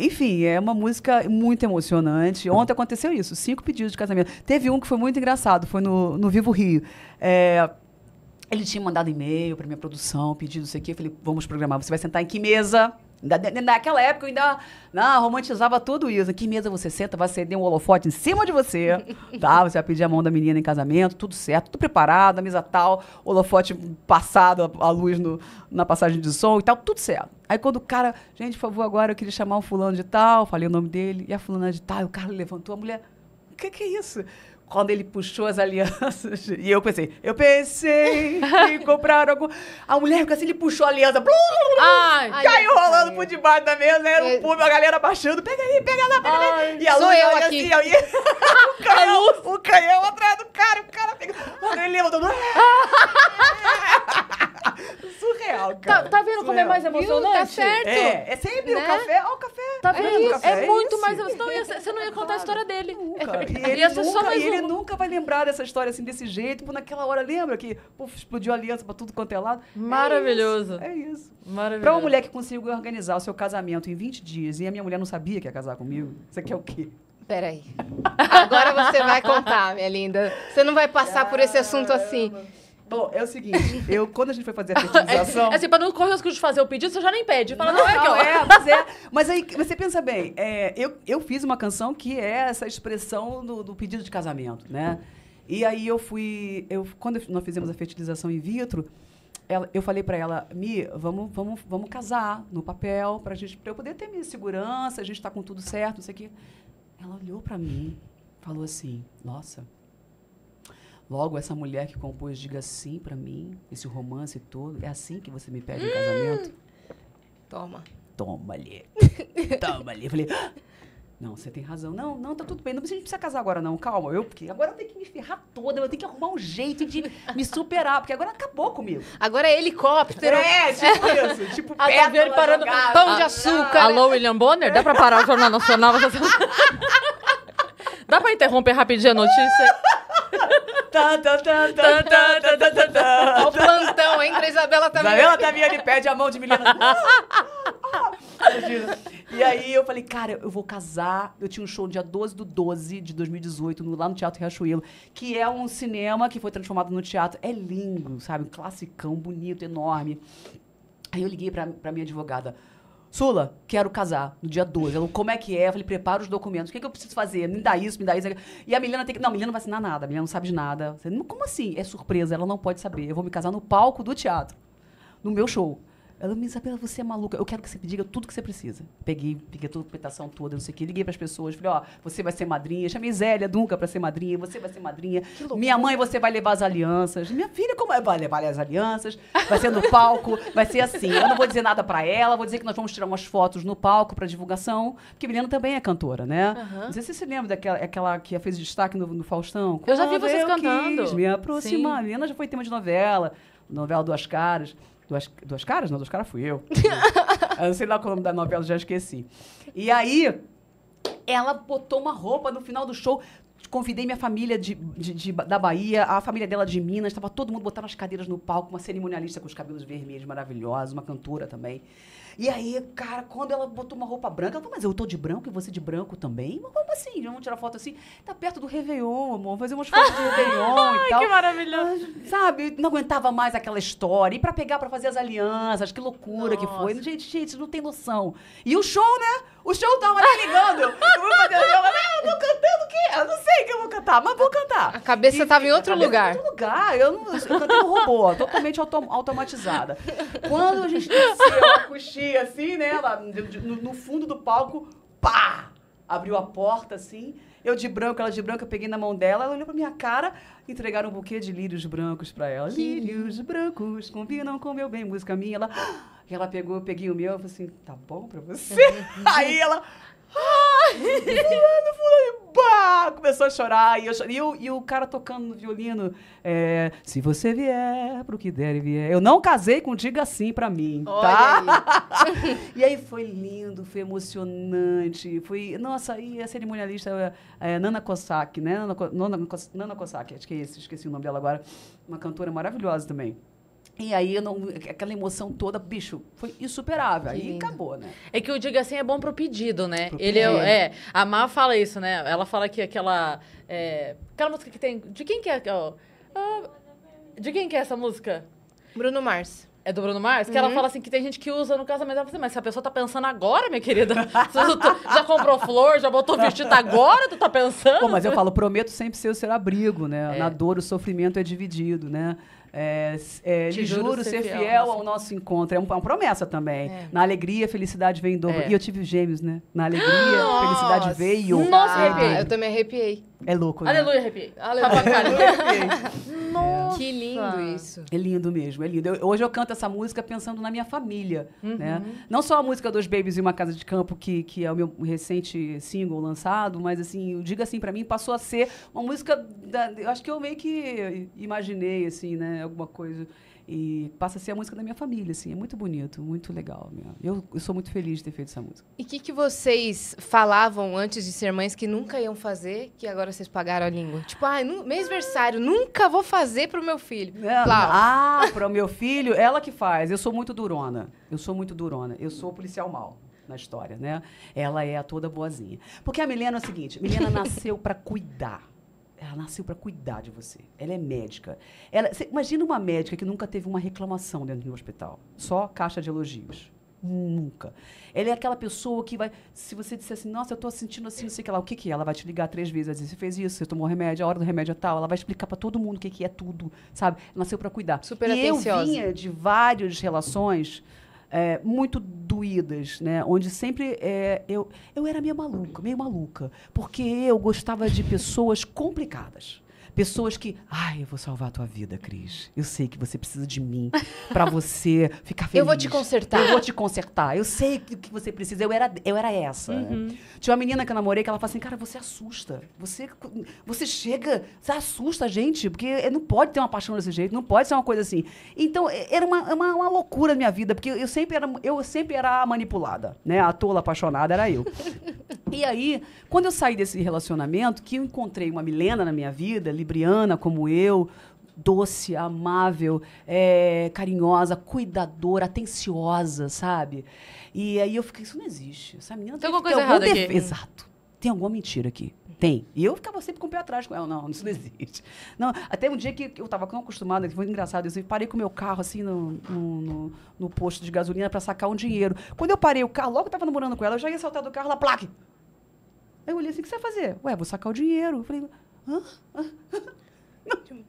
Enfim, é uma música muito emocionante. Ontem aconteceu isso, cinco pedidos de casamento. Teve um que foi muito engraçado, foi no, no Vivo Rio. É, ele tinha mandado e-mail para minha produção, pedindo isso aqui. Eu falei, vamos programar, você vai sentar em que mesa? naquela época eu ainda não, né, romantizava tudo isso. Em que mesa você senta? Vai ceder um holofote em cima de você, tá? Você vai pedir a mão da menina em casamento, tudo certo, tudo preparado, a mesa tal, holofote passado, a, luz no, na passagem de som e tal, tudo certo. Aí quando o cara, gente, por favor, agora eu queria chamar um fulano de tal, falei o nome dele, e a fulana de tal, e o cara levantou, a mulher, o que, que é isso? quando ele puxou as alianças, e eu pensei, eu pensei em comprar algum. A mulher ficou assim, ele puxou a aliança, blu, blu, blu, Ai, caiu ai, rolando ai. por debaixo da mesa, era um é. pulo, a galera baixando, pega aí, pega lá, pega aí. E a luz eu aqui. assim, aí, o, é canhão, o canhão atrás do cara, o cara pegou. Ele levantou. É. Surreal, tá, cara. Tá, tá vendo Surreal. como é mais emocionante? Tá certo. É, é sempre né? o café. Ó, o café. Tá vendo? É, é, é, muito mais emocionante. Você não ia contar claro. a história dele. Nunca. E ele, ia ser só mais um nunca vai lembrar dessa história assim, desse jeito. por naquela hora, lembra que puf explodiu a aliança pra tudo quanto é lado? É Maravilhoso. É isso. É isso. Maravilhoso. Pra uma mulher que conseguiu organizar o seu casamento em 20 dias e a minha mulher não sabia que ia casar comigo, você quer o quê? Peraí. Agora você vai contar, minha linda. Você não vai passar por esse assunto assim. Bom, é o seguinte, eu, quando a gente foi fazer a fertilização... é, é assim, pra não correr o risco de fazer o pedido, você já nem pede. Fala, não, é não, é que eu... É, mas é. Mas aí, você pensa bem, é, eu, eu fiz uma canção que é essa expressão do, do pedido de casamento, né? E aí eu fui... Eu, quando nós fizemos a fertilização in vitro, ela, eu falei para ela, Mi, vamos, vamos, vamos casar no papel, pra, gente, pra eu poder ter minha segurança, a gente tá com tudo certo, não sei o quê. Ela olhou para mim, falou assim, nossa... Logo, essa mulher que compôs Diga Sim para mim, esse romance todo, é assim que você me pede em hum. casamento? Toma. Toma-lhe. Toma-lhe. Falei, ah! não, você tem razão. Não, não, tá tudo bem. Não precisa casar agora, não. Calma, eu, porque agora eu tenho que me ferrar toda, eu tenho que arrumar um jeito de me superar, porque agora acabou comigo. Agora é helicóptero. É, tipo isso. Tipo, a parando jogada. pão de açúcar. Alô, William Bonner? Dá pra parar o Jornal Nacional? Dá pra interromper rapidinho a notícia? o plantão, hein? Da Isabela também. Tá Isabela tá Damiani pede a mão de menina. e aí eu falei, cara, eu vou casar. Eu tinha um show no dia 12 do 12 de 2018, no, lá no Teatro Riachuelo, que é um cinema que foi transformado no teatro. É lindo, sabe? Um classicão, bonito, enorme. Aí eu liguei pra, pra minha advogada. Sula, quero casar no dia 12. Ela, como é que é? Eu falei, prepara os documentos. O que, é que eu preciso fazer? Me dá isso, me dá isso. E a Milena tem que. Não, a Milena não vai assinar nada, a Milena não sabe de nada. Falei, como assim? É surpresa, ela não pode saber. Eu vou me casar no palco do teatro, no meu show. Ela me Isabela, você é maluca. Eu quero que você me diga tudo que você precisa. Peguei, peguei toda a documentação toda, não sei o quê. Liguei para as pessoas, falei, ó, você vai ser madrinha. Chamei Zélia Dunca para ser madrinha. Você vai ser madrinha. Minha mãe, você vai levar as alianças. Minha filha, como é? Vai levar as alianças. Vai ser no palco. vai ser assim. Eu não vou dizer nada para ela. Vou dizer que nós vamos tirar umas fotos no palco para divulgação. Porque Milena também é cantora, né? Uhum. Não sei se você lembra daquela aquela que fez destaque no, no Faustão. Eu já vi vocês eu cantando. Quis me aproximar. Sim. Milena já foi tema de novela novela Duas Caras. Duas, duas caras? Não, duas caras fui eu. eu não sei lá qual é o nome da novela, já esqueci. E aí, ela botou uma roupa no final do show. Convidei minha família de, de, de da Bahia, a família dela de Minas, estava todo mundo botando as cadeiras no palco, uma cerimonialista com os cabelos vermelhos maravilhosa, uma cantora também. E aí, cara, quando ela botou uma roupa branca, ela falou, mas eu tô de branco e você de branco também? Mas como assim? Vamos tirar foto assim? Tá perto do Réveillon, amor. Fazer umas fotos de Réveillon e tal. que maravilhoso. sabe? Não aguentava mais aquela história. E pra pegar, pra fazer as alianças, que loucura Nossa. que foi. Gente, gente, não tem noção. E o show, né? O show tava ali ligando. Ah, eu tô cantando o quê? Eu não sei o que eu vou cantar, mas vou cantar. A cabeça e, tava em outro lugar. Em outro lugar. Eu, não, eu cantei um robô, totalmente autom automatizada. Quando a gente desceu a coxinha, tia, assim, né? Lá no, no fundo do palco, pá! Abriu a porta, assim. Eu de branco, ela de branco eu peguei na mão dela, ela olhou pra minha cara, entregaram um buquê de lírios brancos pra ela. Lírios brancos combinam com meu bem, música minha. Ela, ela pegou, eu peguei o meu, eu falei assim, tá bom pra você? Tá Aí ela, Ai, fulano, fulano, bah! Começou a chorar. E, eu, e, e o cara tocando no violino. É, se você vier pro que der e vier. Eu não casei com Diga Sim pra mim, tá? Olha tá? Aí. e aí foi lindo, foi emocionante. Foi, nossa, e a cerimonialista é, é Nana Cossack, né? Nana, Nana, Nana acho que é esse, esqueci o nome dela agora. Uma cantora maravilhosa também. E aí, não, aquela emoção toda, bicho, foi insuperável. aí acabou, né? É que eu digo assim, é bom pro pedido, né? Pro Ele é pedido. É, é, A Má fala isso, né? Ela fala que aquela. É, aquela música que tem. De quem que é? ó, ah, de quem que é essa música? Bruno Mars. É do Bruno Mars? Que uhum. ela fala assim que tem gente que usa no casamento. Ela fala assim, mas se a pessoa tá pensando agora, minha querida, tá, já comprou flor, já botou vestido agora, tu tá pensando? Pô, mas eu falo, prometo sempre ser o seu abrigo, né? É. Na dor, o sofrimento é dividido, né? É, é, Te juro, ser, fiel, fiel ao nosso encontro. É, é uma promessa também. É. Na alegria, felicidade vem em dobro. É. E eu tive os gêmeos, né? Na alegria, Nossa. felicidade veio. Nossa, ah, eu também arrepiei. É louco, né? Aleluia, arrepiei. Aleluia. Nossa. Que lindo isso. É lindo mesmo, é lindo. Eu, hoje eu canto essa música pensando na minha família, uhum. né? Não só a música dos Babies e Uma Casa de Campo, que, que é o meu recente single lançado, mas assim, Diga Assim para mim passou a ser uma música... Da, eu acho que eu meio que imaginei, assim, né? Alguma coisa... E passa a ser a música da minha família, assim. É muito bonito, muito legal. Eu, eu sou muito feliz de ter feito essa música. E o que, que vocês falavam antes de ser mães que nunca iam fazer, que agora vocês pagaram a língua? Tipo, ah, meu aniversário nunca vou fazer pro meu filho. Não, ah, pro meu filho, ela que faz. Eu sou muito durona. Eu sou muito durona. Eu sou policial mal na história, né? Ela é a toda boazinha. Porque a Milena é o seguinte, Milena nasceu para cuidar. Ela nasceu para cuidar de você. Ela é médica. Ela, imagina uma médica que nunca teve uma reclamação dentro de um hospital. Só caixa de elogios. Nunca. Ela é aquela pessoa que vai. Se você disser assim, nossa, eu estou sentindo assim, não sei o que lá, o que, que é? Ela vai te ligar três vezes, vai dizer, você fez isso, você tomou remédio, a hora do remédio é tal. Ela vai explicar para todo mundo o que, que é tudo, sabe? Nasceu para cuidar. Super e atenciosa. Eu vinha de várias relações é, muito doídas, né? Onde sempre é, eu, eu era meio maluca, meio maluca, porque eu gostava de pessoas complicadas. Pessoas que, ai, eu vou salvar a tua vida, Cris. Eu sei que você precisa de mim para você ficar feliz. Eu vou te consertar. Eu vou te consertar. Eu sei que, que você precisa. Eu era, eu era essa. Né? Uhum. Tinha uma menina que eu namorei que ela fala assim, cara, você assusta. Você, você chega, você assusta a gente, porque não pode ter uma paixão desse jeito, não pode ser uma coisa assim. Então, era uma, uma, uma loucura na minha vida, porque eu sempre era, eu sempre era manipulada, né? A tola apaixonada era eu. e aí, quando eu saí desse relacionamento, que eu encontrei uma Milena na minha vida, ali, libriana como eu, doce, amável, é, carinhosa, cuidadora, atenciosa, sabe? E aí eu fiquei, isso não existe. Essa menina tem, tem alguma coisa errada aqui. Exato. Tem alguma mentira aqui. Tem. E eu ficava sempre com o pé atrás com ela. Não, isso não existe. Não, até um dia que eu estava tão acostumada, que foi engraçado eu parei com o meu carro, assim, no, no, no, no posto de gasolina para sacar um dinheiro. Quando eu parei o carro, logo eu estava namorando com ela, eu já ia saltar do carro, lá plaque! Aí eu olhei assim, o que você vai fazer? Ué, vou sacar o dinheiro. Eu falei,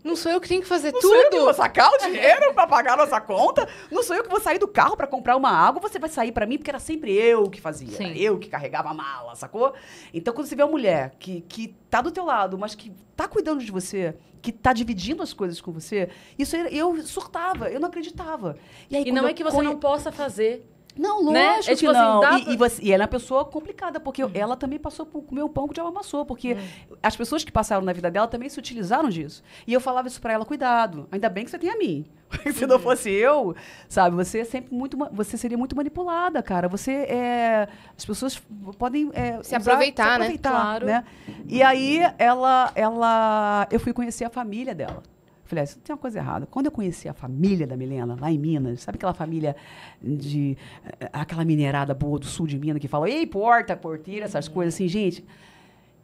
não sou eu que tenho que fazer não tudo. Não sou eu que vou sacar o dinheiro para pagar a nossa conta. Não sou eu que vou sair do carro para comprar uma água. Você vai sair para mim porque era sempre eu que fazia. era Eu que carregava a mala, sacou? Então, quando você vê uma mulher que, que tá do teu lado, mas que tá cuidando de você, que tá dividindo as coisas com você, isso eu surtava, eu não acreditava. E, aí, e não é que você conhe... não possa fazer. Não, lógico né? é, tipo que assim, não. Dá... E, e, você, e, ela é uma pessoa complicada, porque uhum. ela também passou por comer um pão que o diabo amassou, porque hum. as pessoas que passaram na vida dela também se utilizaram disso. E eu falava isso para ela, cuidado, ainda bem que você tem a mim. se não uhum. fosse eu, sabe, você é sempre muito, você seria muito manipulada, cara. Você é, as pessoas podem é, se, usar, aproveitar, se né? aproveitar, né? Claro. Né? E aí ela, ela, eu fui conhecer a família dela. Falei, ah, isso tem uma coisa errada. Quando eu conheci a família da Milena, lá em Minas, sabe aquela família de. Eh, aquela minerada boa do sul de Minas que fala, ei, porta, porteira, essas uhum. coisas assim, gente.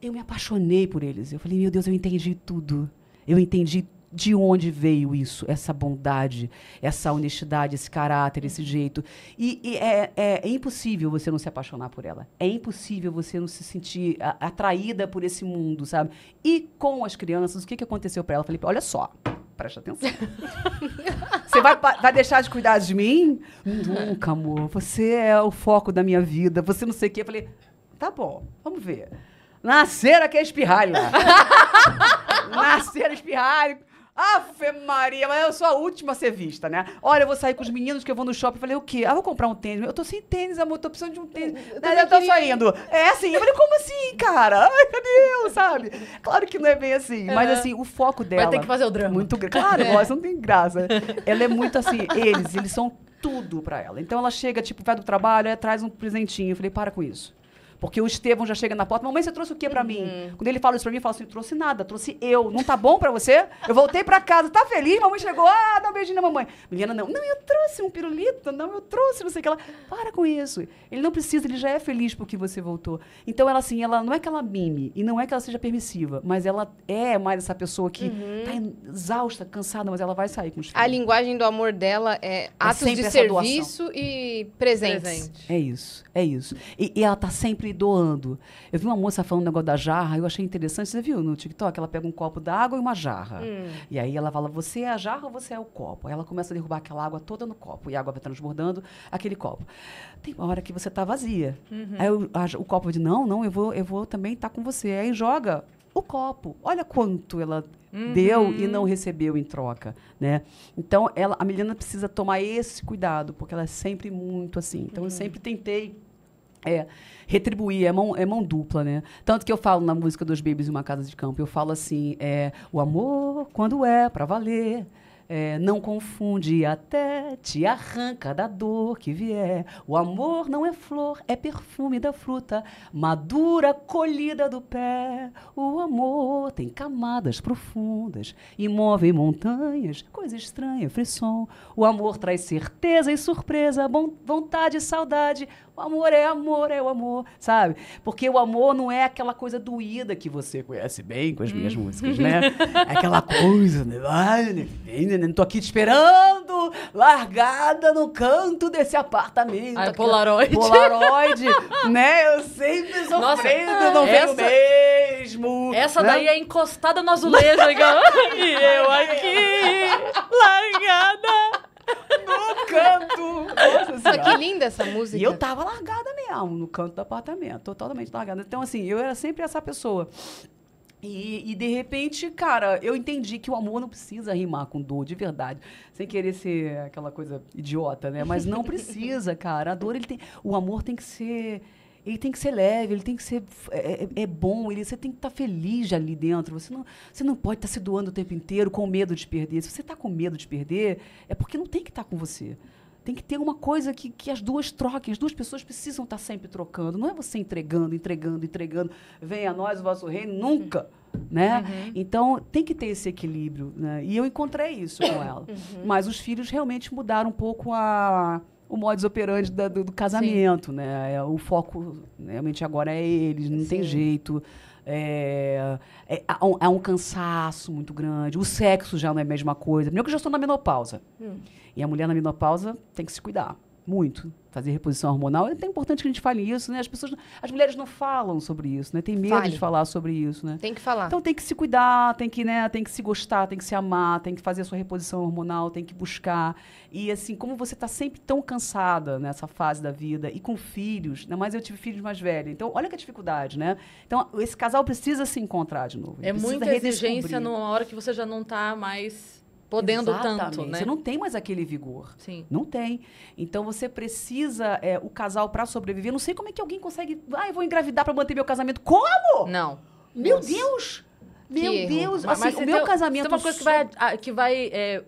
Eu me apaixonei por eles. Eu falei, meu Deus, eu entendi tudo. Eu entendi de onde veio isso, essa bondade, essa honestidade, esse caráter, esse uhum. jeito. E, e é, é, é, impossível você não se apaixonar por ela. É impossível você não se sentir a, atraída por esse mundo, sabe? E com as crianças, o que, que aconteceu para ela? Felipe, olha só, presta atenção. Você vai, vai deixar de cuidar de mim? Nunca, amor. Você é o foco da minha vida. Você não sei o quê. Eu falei, tá bom, vamos ver. Nascer aqui é espirralho. Nascer é espirralho Ave Maria, mas eu sou a última a ser vista, né? Olha, eu vou sair com os meninos que eu vou no shopping. falei, o quê? Ah, vou comprar um tênis. Eu tô sem tênis, amor, tô precisando de um tênis. Eu, eu, eu tô saindo. É assim, eu falei, como assim, cara? Ai, meu Deus, sabe? Claro que não é bem assim, mas é. assim, o foco dela... Vai ter que fazer o drama. Muito, claro, é. nossa, não tem graça. Ela é muito assim, eles, eles são tudo para ela. Então ela chega, tipo, vai do trabalho, aí traz um presentinho. Eu falei, para com isso. Porque o Estevão já chega na porta, mamãe, você trouxe o que para uhum. mim? Quando ele fala isso pra mim, eu falo assim, trouxe nada, trouxe eu. Não tá bom para você? Eu voltei para casa, tá feliz? Mamãe chegou, ah, dá um beijinho na mamãe. Menina, não, não, eu trouxe um pirulito, não, eu trouxe, não sei o que ela. Para com isso. Ele não precisa, ele já é feliz porque você voltou. Então, ela assim, ela não é que ela mime, e não é que ela seja permissiva, mas ela é mais essa pessoa que uhum. tá exausta, cansada, mas ela vai sair com os filhos. A linguagem do amor dela é, é atos de serviço doação. e presentes. Presente. É isso, é isso. E, e ela tá sempre e doando. Eu vi uma moça falando um negócio da jarra, eu achei interessante. Você viu no TikTok? Ela pega um copo d'água e uma jarra. Hum. E aí ela fala: você é a jarra ou você é o copo? Aí ela começa a derrubar aquela água toda no copo e a água vai transbordando aquele copo. Tem uma hora que você está vazia. Uhum. Aí o, a, o copo diz: não, não, eu vou, eu vou também estar tá com você. Aí joga o copo. Olha quanto ela uhum. deu e não recebeu em troca, né? Então, ela, a Milena precisa tomar esse cuidado, porque ela é sempre muito assim. Então, uhum. eu sempre tentei é, retribuir é mão, é mão dupla, né? Tanto que eu falo na música dos Babies e uma casa de campo, eu falo assim, é, o amor quando é para valer, é, não confunde até te arranca da dor que vier. O amor não é flor, é perfume da fruta madura colhida do pé. O amor tem camadas profundas e move montanhas, coisa estranha, frisson. O amor traz certeza e surpresa, vontade e saudade. O amor é amor, é o amor, sabe? Porque o amor não é aquela coisa doída que você conhece bem com as hum. minhas músicas, né? É aquela coisa, né? Né? né? Não tô aqui te esperando, largada no canto desse apartamento. Ai, Polaroid. Polaroid, né? Eu sempre sofrendo, não essa, mesmo. Essa né? daí é encostada no azulejo, e eu aqui, largada no canto. Nossa Só que linda essa música. E eu tava largada mesmo, no canto do apartamento, totalmente largada. Então, assim, eu era sempre essa pessoa. E, e, de repente, cara, eu entendi que o amor não precisa rimar com dor, de verdade. Sem querer ser aquela coisa idiota, né? Mas não precisa, cara. A dor, ele tem. O amor tem que ser ele tem que ser leve, ele tem que ser é, é, é bom, ele, você tem que estar tá feliz ali dentro. Você não, você não pode estar tá se doando o tempo inteiro com medo de perder. Se você está com medo de perder, é porque não tem que estar tá com você. Tem que ter uma coisa que, que as duas troquem, as duas pessoas precisam estar tá sempre trocando. Não é você entregando, entregando, entregando. Venha a nós o vosso reino, nunca. Uhum. Né? Uhum. Então tem que ter esse equilíbrio. Né? E eu encontrei isso com ela. Uhum. Mas os filhos realmente mudaram um pouco a o modus operandi da, do, do, casamento, Sim. né? É, o foco realmente agora é eles, não Sim. tem jeito. É, é, há um, um, cansaço muito grande. O sexo já não é a mesma coisa. Primeiro que eu já estou na menopausa. Hum. E a mulher na menopausa tem que se cuidar muito. Fazer reposição hormonal. É até importante que a gente fale isso, né? As pessoas, as mulheres não falam sobre isso, né? Tem medo fale. de falar sobre isso, né? Tem que falar. Então tem que se cuidar, tem que, né, tem que se gostar, tem que se amar, tem que fazer a sua reposição hormonal, tem que buscar. E assim, como você está sempre tão cansada nessa fase da vida e com filhos, ainda mais eu tive filhos mais velhos. Então, olha que dificuldade, né? Então, esse casal precisa se encontrar de novo. É muita exigência numa hora que você já não está mais podendo Exatamente. tanto, né? Você não tem mais aquele vigor. Sim. Não tem. Então você precisa é, o casal para sobreviver. Não sei como é que alguém consegue. Ah, eu vou engravidar para manter meu casamento. Como? Não. Meu Nossa. Deus. meu Deus. Mas, assim, mas o meu tem, casamento. Tem uma coisa só... que vai, que vai é,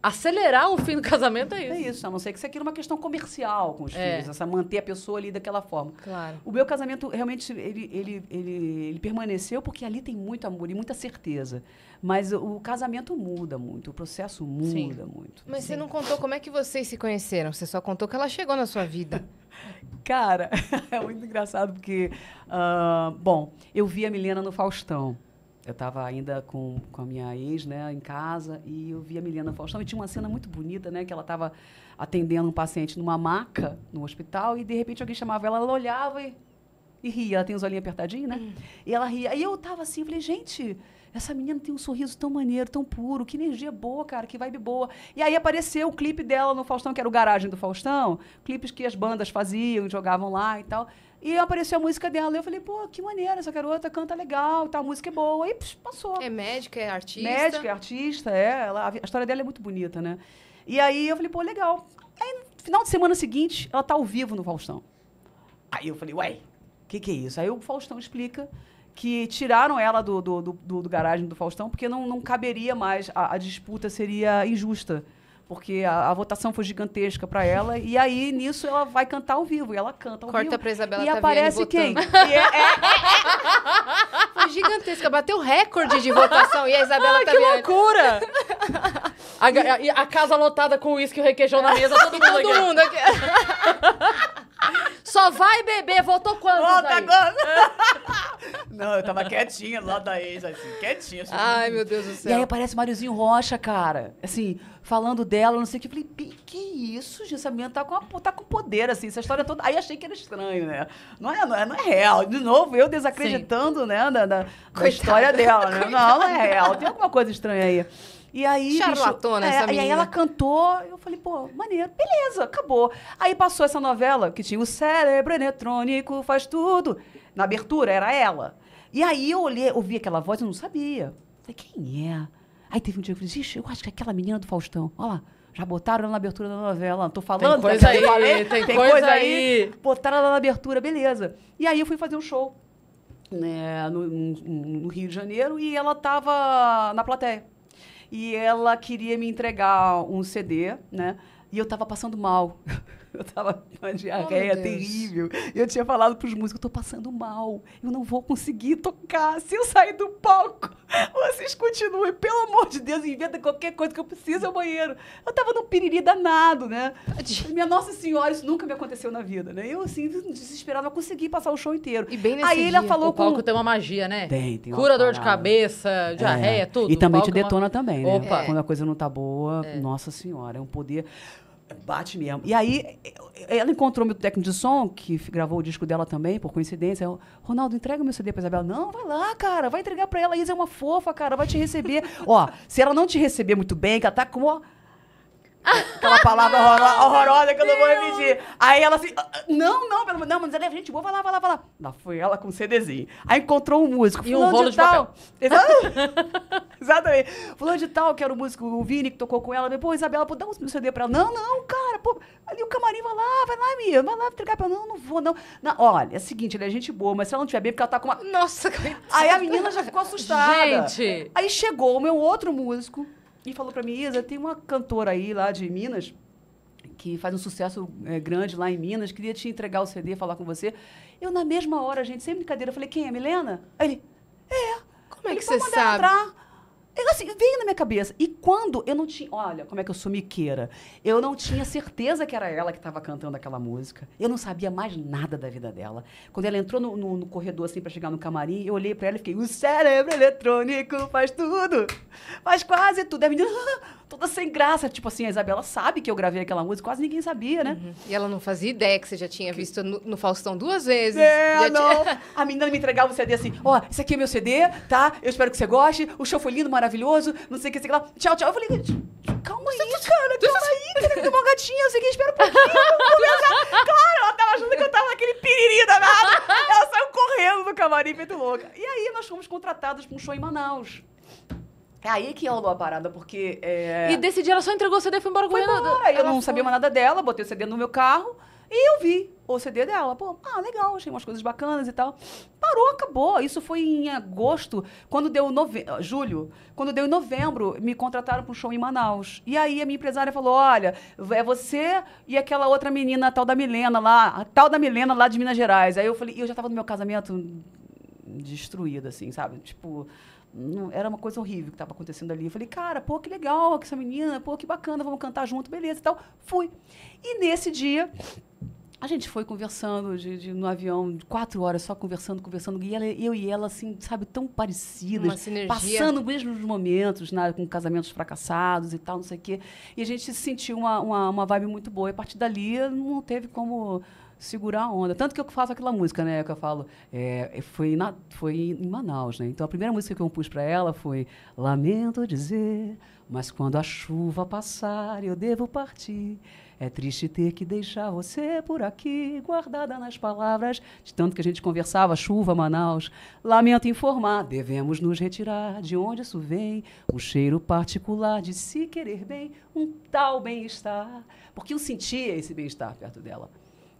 acelerar o fim do casamento é isso. É isso. A não ser que isso aqui é uma questão comercial com os é. filhos. Essa manter a pessoa ali daquela forma. Claro. O meu casamento realmente ele, ele, ele, ele permaneceu porque ali tem muito amor e muita certeza. Mas o casamento muda muito, o processo muda Sim. muito. Mas você não contou como é que vocês se conheceram, você só contou que ela chegou na sua vida. Cara, é muito engraçado porque, uh, bom, eu vi a Milena no Faustão. Eu estava ainda com, com a minha ex, né, em casa, e eu vi a Milena no Faustão. E tinha uma cena muito bonita, né, que ela estava atendendo um paciente numa maca no hospital, e de repente alguém chamava ela, ela olhava e, e ria. Ela tem os olhinhos apertadinhos, né? Hum. E ela ria. E eu estava assim, falei, gente, essa menina tem um sorriso tão maneiro, tão puro, que energia boa, cara, que vibe boa. E aí apareceu o clipe dela no Faustão, que era o Garagem do Faustão, clipes que as bandas faziam, jogavam lá e tal. E apareceu a música dela. Eu falei, pô, que maneira, essa garota canta legal, tá, a música é boa. E psh, passou. É médica, é artista. Médica, é artista, é. Ela, a história dela é muito bonita, né? E aí eu falei, pô, legal. Aí, no final de semana seguinte, ela tá ao vivo no Faustão. Aí eu falei, ué, o que, que é isso? Aí o Faustão explica que tiraram ela do, do, do, do garagem do Faustão, porque não, não caberia mais, a, a disputa seria injusta porque a, a, votação foi gigantesca para ela. E aí, nisso, ela vai cantar ao vivo. E ela canta ao Corta vivo. Corta pra Isabela E aparece quem? E é, é... Foi gigantesca. Bateu recorde de votação. E a Isabela Ai, que loucura! a, a, a, casa lotada com uísque e requeijão na mesa. Todo mundo, todo mundo aqui. Só vai beber, voltou quando? Volta Zair? Não, eu tava quietinha lá da ex, assim, quietinha. Assim, Ai, meu Deus do céu. E aí aparece o Rocha, cara, assim, falando dela, não sei o que. Eu falei, que isso, gente? Essa menina tá com, tá com poder, assim, essa história toda. Aí achei que era estranho, né? Não é, não é, não é real. De novo, eu desacreditando, Sim. né, da, da, da história dela, né? Não, não é real. Tem alguma coisa estranha aí. E aí. Charlatona bicho, é, essa é, menina. E aí ela cantou, eu falei, pô, maneiro, beleza, acabou. Aí passou essa novela que tinha o cérebro eletrônico, faz tudo. Na abertura era ela. E aí eu olhei, ouvi aquela voz e não sabia. falei, quem é? Aí teve um dia que eu falei, ixi, eu acho que é aquela menina do Faustão. Olha lá. Já botaram ela na abertura da novela, tô falando. Tem coisa tá aí, falei, tem, tem, coisa, coisa aí. aí. Botaram ela na abertura, beleza. E aí eu fui fazer um show né, no, no, no Rio de Janeiro e ela tava na plateia e ela queria me entregar um CD, né? E eu estava passando mal. Eu tava com uma diarreia oh, terrível. Eu tinha falado pros músicos, eu tô passando mal. Eu não vou conseguir tocar. Se eu sair do palco, vocês continuem. Pelo amor de Deus, inventa qualquer coisa que eu preciso ao é banheiro. Eu tava num piriri danado, né? Minha Nossa Senhora, isso nunca me aconteceu na vida, né? Eu, assim, desesperada, consegui passar o show inteiro. E bem nesse Aí dia, ele falou o palco com... tem uma magia, né? Tem, tem Cura dor de cabeça, é. diarreia, é. tudo. E também te detona é uma... também, né? Opa. Quando a coisa não tá boa, é. Nossa Senhora, é um poder... Bate mesmo. E aí, ela encontrou meu técnico de som, que gravou o disco dela também, por coincidência. Eu, Ronaldo, entrega meu CD pra Isabela. Não, vai lá, cara, vai entregar pra ela. A Isa é uma fofa, cara, vai te receber. Ó, se ela não te receber muito bem, que ela tá com. Aquela palavra horrorosa, horrorosa que eu não vou repetir. Aí ela assim, ah, ah, não, não, pelo não, mas ela é gente boa, vai lá, vai lá, vai lá. Lá foi ela com CDzinho. Aí encontrou um músico. E um rolo de, de tal. Exatamente. Fulano de tal, que era o músico, o Vini, que tocou com ela. Pô, Isabela, pô, dá um CD pra ela. Não, não, cara, pô, ali o camarim, vai lá, vai lá, minha, vai lá entregar pra ela. Não, não vou, não. não olha, é o seguinte, ele é gente boa, mas se ela não tiver bem, porque ela tá com uma... Nossa, coitada. Aí a menina já ficou assustada. Gente! Aí chegou o meu outro músico, e falou para mim, Isa, tem uma cantora aí lá de Minas que faz um sucesso é, grande lá em Minas, queria te entregar o CD, falar com você. Eu, na mesma hora, gente, sem brincadeira, falei, quem é, Milena? Aí ele, é. Como é que você sabe? Entrar. Tá eu, é assim, veio na minha cabeça. E quando eu não tinha. Olha, como é que eu sou miqueira. Eu não tinha certeza que era ela que estava cantando aquela música. Eu não sabia mais nada da vida dela. Quando ela entrou no, no, no corredor, assim, para chegar no camarim, eu olhei para ela e fiquei: o cérebro eletrônico faz tudo. Faz quase tudo. é a menina. Ah, toda sem graça. Tipo assim, a Isabela sabe que eu gravei aquela música, quase ninguém sabia, né? Uhum. E ela não fazia ideia que você já tinha visto no, no Faustão duas vezes. É, não. Tinha... A menina me entregava o CD assim, ó, oh, esse aqui é meu CD, tá? Eu espero que você goste, o show foi lindo, maravilhoso, não sei o que, sei lá. Tchau, tchau. Eu falei, calma aí, cara, calma aí, cara, que é uma gatinha, não sei o que, espera um pouquinho. claro, ela tava achando que eu tava naquele piriri danado. Ela saiu correndo do camarim, feito louca. E aí nós fomos contratados pra um show em Manaus. É Aí que rolou a parada, porque. É... E desse dia ela só entregou o CD e foi embora com foi embora. nada. Eu não foi... sabia mais nada dela, botei o CD no meu carro e eu vi o CD dela. Pô, ah, legal, achei umas coisas bacanas e tal. Parou, acabou. Isso foi em agosto, quando deu nove... julho. Quando deu em novembro, me contrataram para um show em Manaus. E aí a minha empresária falou: olha, é você e aquela outra menina, a tal da Milena lá, a tal da Milena lá de Minas Gerais. Aí eu falei, e eu já estava no meu casamento destruída, assim, sabe? Tipo não, era uma coisa horrível que estava acontecendo ali. Eu falei, cara, pô, que legal que essa menina, pô, que bacana, vamos cantar junto, beleza e tal. Fui. E nesse dia, a gente foi conversando de, de, no avião, de quatro horas só conversando, conversando. E ela, eu e ela, assim, sabe, tão parecidas. Uma sinergia. Passando mesmo os momentos, né, com casamentos fracassados e tal, não sei o quê. E a gente sentiu uma, uma, uma vibe muito boa. E a partir dali, não teve como segurar a onda. Tanto que eu faço aquela música, né? Que eu falo, é, foi, na, foi em Manaus, né? Então a primeira música que eu compus para ela foi Lamento dizer, mas quando a chuva passar eu devo partir. É triste ter que deixar você por aqui, guardada nas palavras de tanto que a gente conversava, chuva, Manaus. Lamento informar, devemos nos retirar de onde isso vem, um cheiro particular de se querer bem, um tal bem-estar. Porque eu sentia esse bem-estar perto dela.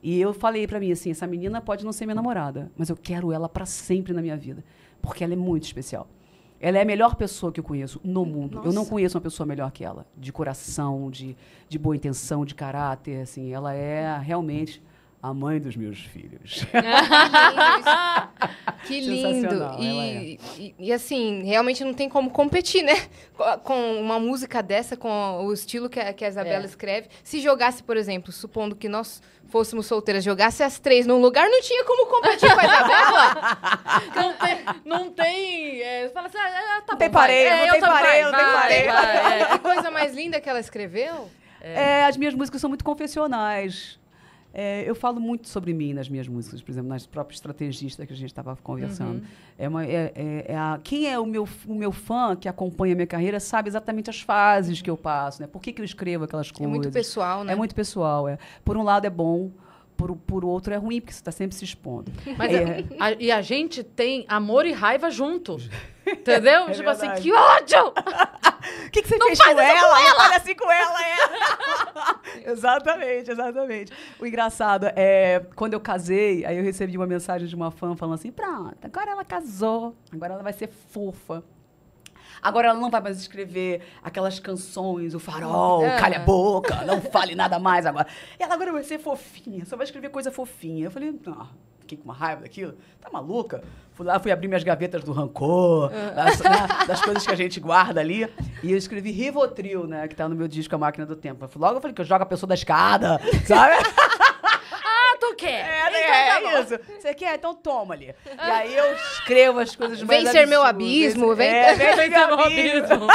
E eu falei para mim assim, essa menina pode não ser minha namorada, mas eu quero ela para sempre na minha vida, porque ela é muito especial. Ela é a melhor pessoa que eu conheço no mundo. Nossa. Eu não conheço uma pessoa melhor que ela, de coração, de, de boa intenção, de caráter, assim, ela é realmente a mãe dos meus filhos. que lindo! E, é. e, e, assim, realmente não tem como competir, né? Com uma música dessa, com o estilo que a, que a Isabela é. escreve. Se jogasse, por exemplo, supondo que nós fôssemos solteiras, jogasse as três num lugar, não tinha como competir com a Isabela. não tem. Não tem é, fala assim, ah, ah tá bom. tem parede, é, tem parede, não tem parede. É, coisa mais linda que ela escreveu. É, as minhas músicas são muito confessionais. É, eu falo muito sobre mim nas minhas músicas, por exemplo, nas próprias estrategistas que a gente estava conversando. Uhum. É uma, é, é, é, a, quem é o meu, o meu fã que acompanha a minha carreira sabe exatamente as fases que eu passo, né? Por que, que eu escrevo aquelas coisas. É muito pessoal, né? É muito pessoal, é. Por um lado é bom, por, por outro é ruim, porque você está sempre se expondo. Mas é. a, é. a, e a gente tem amor e raiva junto. Entendeu? É tipo falei assim, que ódio! O que, que você não fez com ela? ela? Olha assim com ela, é. exatamente, exatamente. O engraçado é, quando eu casei, aí eu recebi uma mensagem de uma fã falando assim: pronto, agora ela casou, agora ela vai ser fofa. Agora ela não vai mais escrever aquelas canções, o farol, é. calha a boca, não fale nada mais agora. Ela agora vai ser fofinha, só vai escrever coisa fofinha. Eu falei, não, fiquei com uma raiva daquilo. Tá maluca? Fui lá, fui abrir minhas gavetas do rancor, ah. das, né, das, coisas que a gente guarda ali. E eu escrevi Rivotril, né? Que tá no meu disco A Máquina do Tempo. Logo eu falei que eu jogo a pessoa da escada, sabe? Ah, tu quer. É, né, então é, é isso. Você quer? Então toma ali. E aí eu ah. escrevo as coisas mais Vem ser absurdas. meu abismo. Vem, é, vem, vem ser meu abismo. abismo.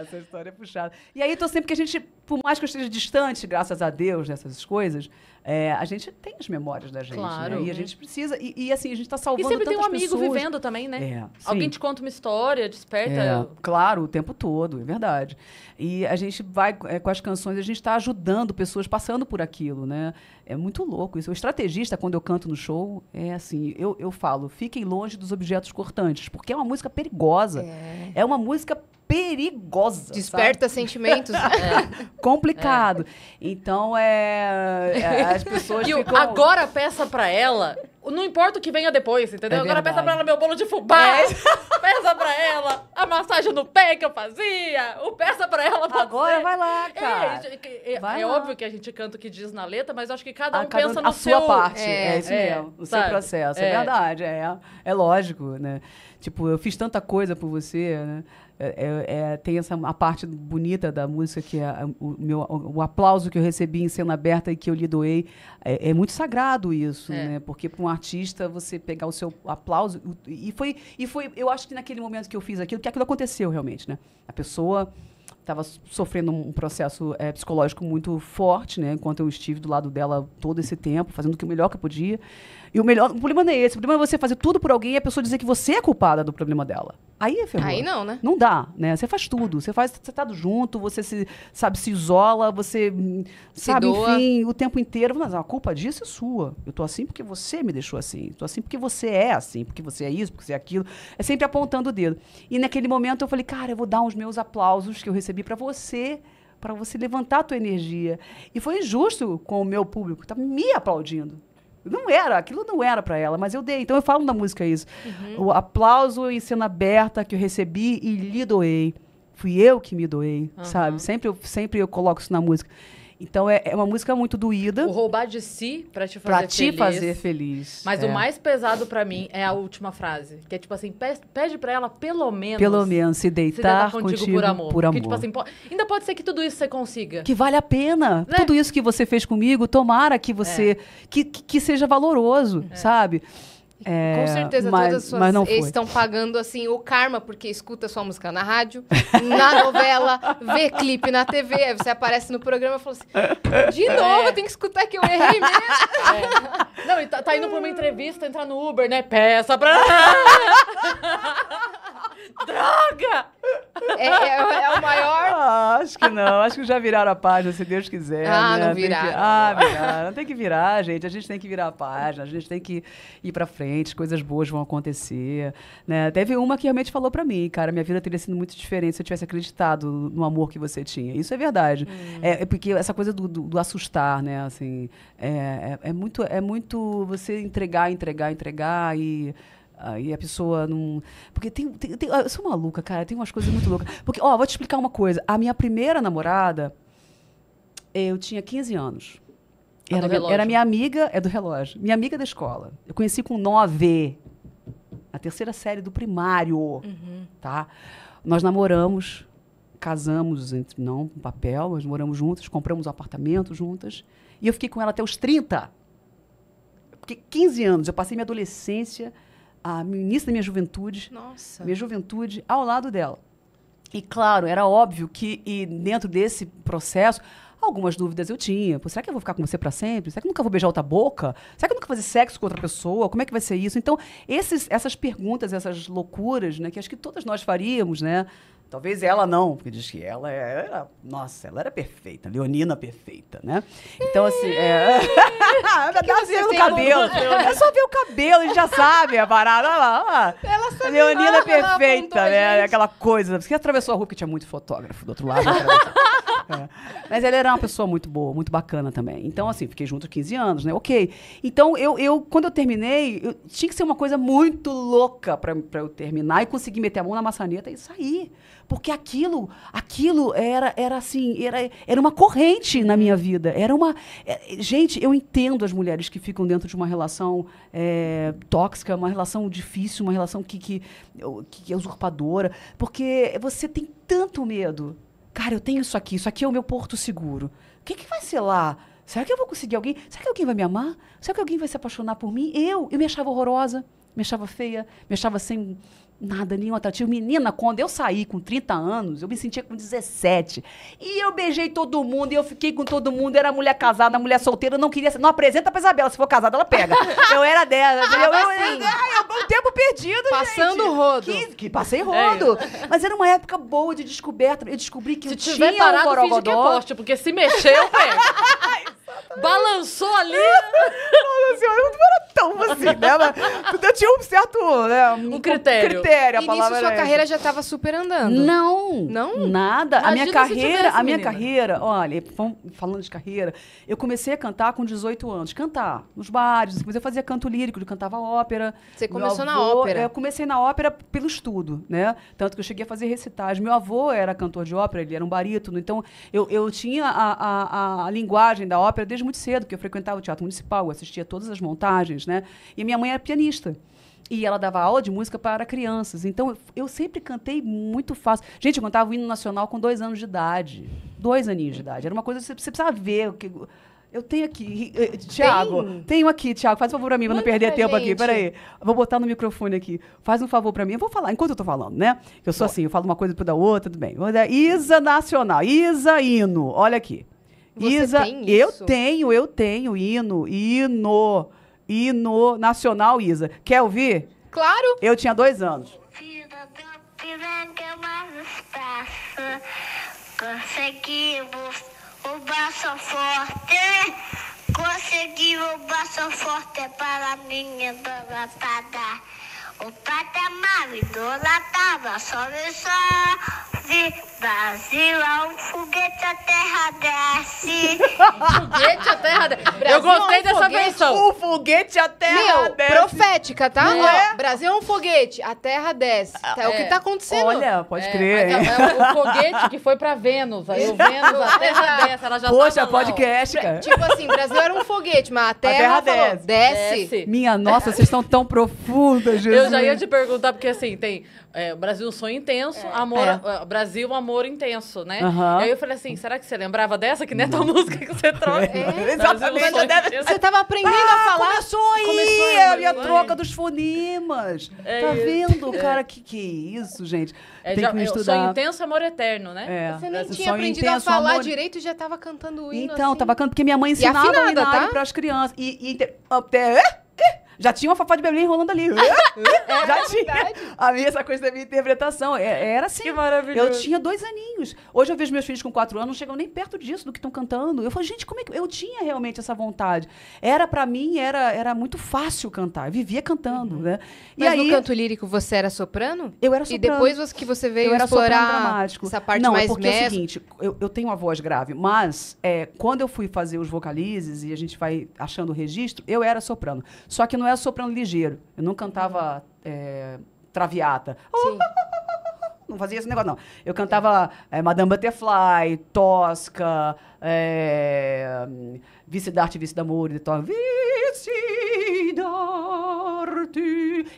Essa história é puxada. E aí, tô então, sempre que a gente, por mais que eu esteja distante, graças a Deus, nessas coisas, é, a gente tem as memórias da gente, né? claro. Né? E a gente precisa, e, e, assim, a gente está salvando E sempre tem um amigo pessoas. vivendo também, né? É, Alguém te conta uma história, desperta... É, claro, o tempo todo, é verdade. E a gente vai, é, com as canções, a gente está ajudando pessoas passando por aquilo, né? É muito louco isso. O estrategista, quando eu canto no show, é assim, eu, eu falo, fiquem longe dos objetos cortantes, porque é uma música perigosa. É, é uma música perigosa. Desperta sabe? sentimentos. É. é. Complicado. É. Então, é, é, As pessoas. E ficam... agora peça pra ela. Não importa o que venha depois, entendeu? É agora peça pra ela meu bolo de fubá. É. Peça pra ela a massagem no pé que eu fazia. O peça pra ela. Agora vai lá, cara. É, lá. óbvio que a gente canta o que diz na letra, mas acho que cada um ah, a pensa no a seu. A sua parte. É, isso mesmo. O seu processo. É, verdade. É, é lógico, né? Tipo, eu fiz tanta coisa por você, né? É, é, é, tem essa a parte bonita da música que é, é o, meu, o aplauso que eu recebi em cena aberta e que eu lhe doei é, é muito sagrado isso é. né porque para um artista você pegar o seu aplauso e foi e foi eu acho que naquele momento que eu fiz aquilo que aquilo aconteceu realmente né a pessoa estava sofrendo um processo é, psicológico muito forte, né? Enquanto eu estive do lado dela todo esse tempo, fazendo o melhor que eu podia. E o melhor. O problema não é esse. O problema é você fazer tudo por alguém e a pessoa dizer que você é culpada do problema dela. Aí é ferrou. Aí não, né? Não dá, né? Você faz tudo. Você faz, você tá junto, você se, sabe, se isola, você hum, se sabe, doa. enfim, o tempo inteiro. Mas a culpa disso é sua. Eu tô assim porque você me deixou assim. tô assim porque você é assim, porque você é isso, porque você é aquilo. É sempre apontando o dedo. E naquele momento eu falei, cara, eu vou dar os meus aplausos que eu recebi para você para você levantar a tua energia. E foi injusto com o meu público, estava me aplaudindo. Não era, aquilo não era para ela, mas eu dei. Então eu falo na música isso. Uhum. O aplauso em cena aberta que eu recebi e lhe doei. Fui eu que me doei, uhum. sabe? Sempre sempre eu coloco isso na música. Então é, é, uma música muito doída. O roubar de si pra te fazer pra feliz. Pra te fazer feliz. Mas é. o mais pesado para mim é a última frase. Que é tipo assim, pede para ela pelo menos. Pelo menos, se deitar, se deitar contigo, contigo, por amor. Por amor. Porque, tipo assim, ainda pode ser que tudo isso você consiga. Que vale a pena. Né? Tudo isso que você fez comigo, tomara que você. É. Que, que, seja valoroso, é. sabe? É, Com certeza mas, todas as suas não estão pagando assim o karma porque escuta sua música na rádio, na novela, vê clipe na TV, aí você aparece no programa e fala assim: "De é. novo, é. tem que escutar que eu errei mesmo". É. Não, e tá, tá indo pra uma entrevista, entrar no Uber, né? Peça pra Droga! É, é, é, o maior. Ah, acho que não. Acho que já viraram a página, se Deus quiser. Ah, né? não viraram. Que... Ah, viraram. Tem que virar, gente. A gente tem que virar a página, a gente tem que ir pra frente, coisas boas vão acontecer. Né? Teve uma que realmente falou pra mim, cara, minha vida teria sido muito diferente se eu tivesse acreditado no amor que você tinha. Isso é verdade. Hum. É, é, porque essa coisa do, do, do assustar, né? Assim, é, é, é, muito, é muito você entregar, entregar, entregar e Aí a pessoa não. Porque tem, tem, tem, ah, Eu sou maluca, cara. Tem umas coisas muito loucas. Porque, ó, vou te explicar uma coisa. A minha primeira namorada, eu tinha 15 anos. era, era minha amiga, é do relógio. Minha amiga da escola. Eu conheci com 9. A terceira série do primário. Uhum. Tá? Nós namoramos, casamos, entre, não com papel, nós moramos juntas, compramos um apartamento juntas. E eu fiquei com ela até os 30. Porque 15 anos, eu passei minha adolescência a ministra da minha juventude, Nossa. minha juventude, ao lado dela. E claro, era óbvio que e dentro desse processo algumas dúvidas eu tinha. Pô, será que eu vou ficar com você para sempre? Será que eu nunca vou beijar outra boca? Será que eu nunca vou fazer sexo com outra pessoa? Como é que vai ser isso? Então, esses, essas perguntas, essas loucuras, né, que acho que todas nós faríamos, né? Talvez ela não, porque diz que ela é, era. Nossa, ela era perfeita, Leonina perfeita, né? Então, assim. É... Dá ver o cabelo. é só ver o cabelo, a gente já sabe a parada. Olha lá, olha lá. Ela Leonina perfeita, né? Aquela coisa. Porque atravessou a rua que tinha muito fotógrafo do outro lado. É. Mas ele era uma pessoa muito boa, muito bacana também. Então, assim, fiquei junto 15 anos, né? Ok. Então, eu, eu quando eu terminei, eu, tinha que ser uma coisa muito louca para eu terminar e conseguir meter a mão na maçaneta e sair. Porque aquilo, aquilo era, era assim, era, era uma corrente na minha vida. Era uma. É, gente, eu entendo as mulheres que ficam dentro de uma relação é, tóxica, uma relação difícil, uma relação que, que, que é usurpadora, porque você tem tanto medo Cara, eu tenho isso aqui, isso aqui é o meu porto seguro. O que, que vai ser lá? Será que eu vou conseguir alguém? Será que alguém vai me amar? Será que alguém vai se apaixonar por mim? Eu, eu me achava horrorosa, me achava feia, me achava sem, Nada, nenhum atrativo. Menina, quando eu saí com 30 anos, eu me sentia com 17. E eu beijei todo mundo, e eu fiquei com todo mundo. Era mulher casada, mulher solteira, não queria ser. Não apresenta pra Isabela, se for casada, ela pega. eu era dela. eu, eu, assim, é um tempo perdido, Passando gente. rodo. Que, que passei rodo. É. Mas era uma época boa de descoberta. Eu descobri que se eu tiver tinha parado, um borogodó. que é poste, porque se mexeu, velho. balançou ali. Nossa não era tão assim, né? Mas, tinha um certo, né? Um, um critério. critério a e palavra nisso sua carreira já estava super andando. Não. Não? Nada. Imagina a minha carreira, a minha carreira, olha, falando de carreira, eu comecei a cantar com 18 anos. Cantar nos bares, mas eu fazia canto lírico, eu cantava ópera. Você começou avô, na ópera? Eu comecei na ópera pelo estudo, né? Tanto que eu cheguei a fazer recitais. Meu avô era cantor de ópera, ele era um barítono, então eu, eu tinha a, a, a linguagem da ópera desde muito cedo, porque eu frequentava o Teatro Municipal, eu assistia todas as montagens, né? E minha mãe era pianista. E ela dava aula de música para crianças. Então, eu, sempre cantei muito fácil. Gente, eu cantava o hino nacional com dois anos de idade. Dois aninhos de idade. Era uma coisa que você, precisava ver. Que, eu tenho aqui. Eh, Tiago, tenho aqui, Tiago. Faz um favor pra mim, pra não perder tempo gente. aqui. Peraí. Vou botar no microfone aqui. Faz um favor pra mim. Eu vou falar, enquanto eu tô falando, né? Eu sou assim, eu falo uma coisa para da outra, tudo bem. Isa Nacional, Isa Hino. Olha aqui. Você Isa, tem eu tenho, eu tenho hino, hino, hino nacional, Isa. Quer ouvir? Claro. Eu tinha dois anos. É conseguimos o braço forte, conseguimos o braço forte é para a minha dona Tadá. O patamar tava só sobe, Brasil é um foguete a terra desce. foguete a terra desce. Eu é gostei é um dessa versão. O foguete a terra Meu, desce. profética, tá? Não é? Brasil é um foguete, a terra desce. É, é o que é. tá acontecendo. Olha, pode é, crer. É, o foguete que foi pra Vênus. Aí o Vênus, a terra desce, ela já Poxa, podcast, cara. Tipo assim, Brasil era um foguete, mas a terra, a terra falou, desce. desce. Minha nossa, vocês estão tão profundas, Jesus. Eu eu já né? ia te perguntar, porque assim, tem é, Brasil Sonho Intenso, é. amor, é. Brasil Amor Intenso, né? Uhum. Aí eu falei assim, será que você lembrava dessa? Que nem é tua música que você trouxe. É. Exatamente. Você estava aprendendo ah, a falar. Começou aí, começou aí a, a troca dos fonemas. É tá vendo, é. cara? Que que é isso, gente? É, Tem já, que me estudar. Sonho Intenso, Amor Eterno, né? Você nem tinha aprendido intenso, a falar amor... direito e já estava cantando o hino Então, estava assim. cantando, porque minha mãe ensinava o tá? para as crianças. E... e... Até já tinha uma Fafá de Belém rolando ali. é, já tinha. A minha, essa coisa da minha interpretação. É, era assim. Que maravilhoso. Eu tinha dois aninhos. Hoje eu vejo meus filhos com quatro anos, não chegam nem perto disso, do que estão cantando. Eu falo, gente, como é que. Eu tinha realmente essa vontade. Era, para mim, era, era muito fácil cantar. Eu vivia cantando, uhum. né? Mas e no canto lírico você era soprano? Eu era soprano. E depois que você veio eu era explorar dramático. essa parte não, mais porque mesmo. é o seguinte, eu, eu tenho a voz grave, mas é, quando eu fui fazer os vocalizes e a gente vai achando o registro, eu era soprano. Só que não não é era soprano ligeiro. Eu não cantava é, traviata. Sim. Não fazia esse negócio, não. Eu cantava é, Madame Butterfly, Tosca, é, Vice d'Arte, Vice d'Amor, Vice d'Arte.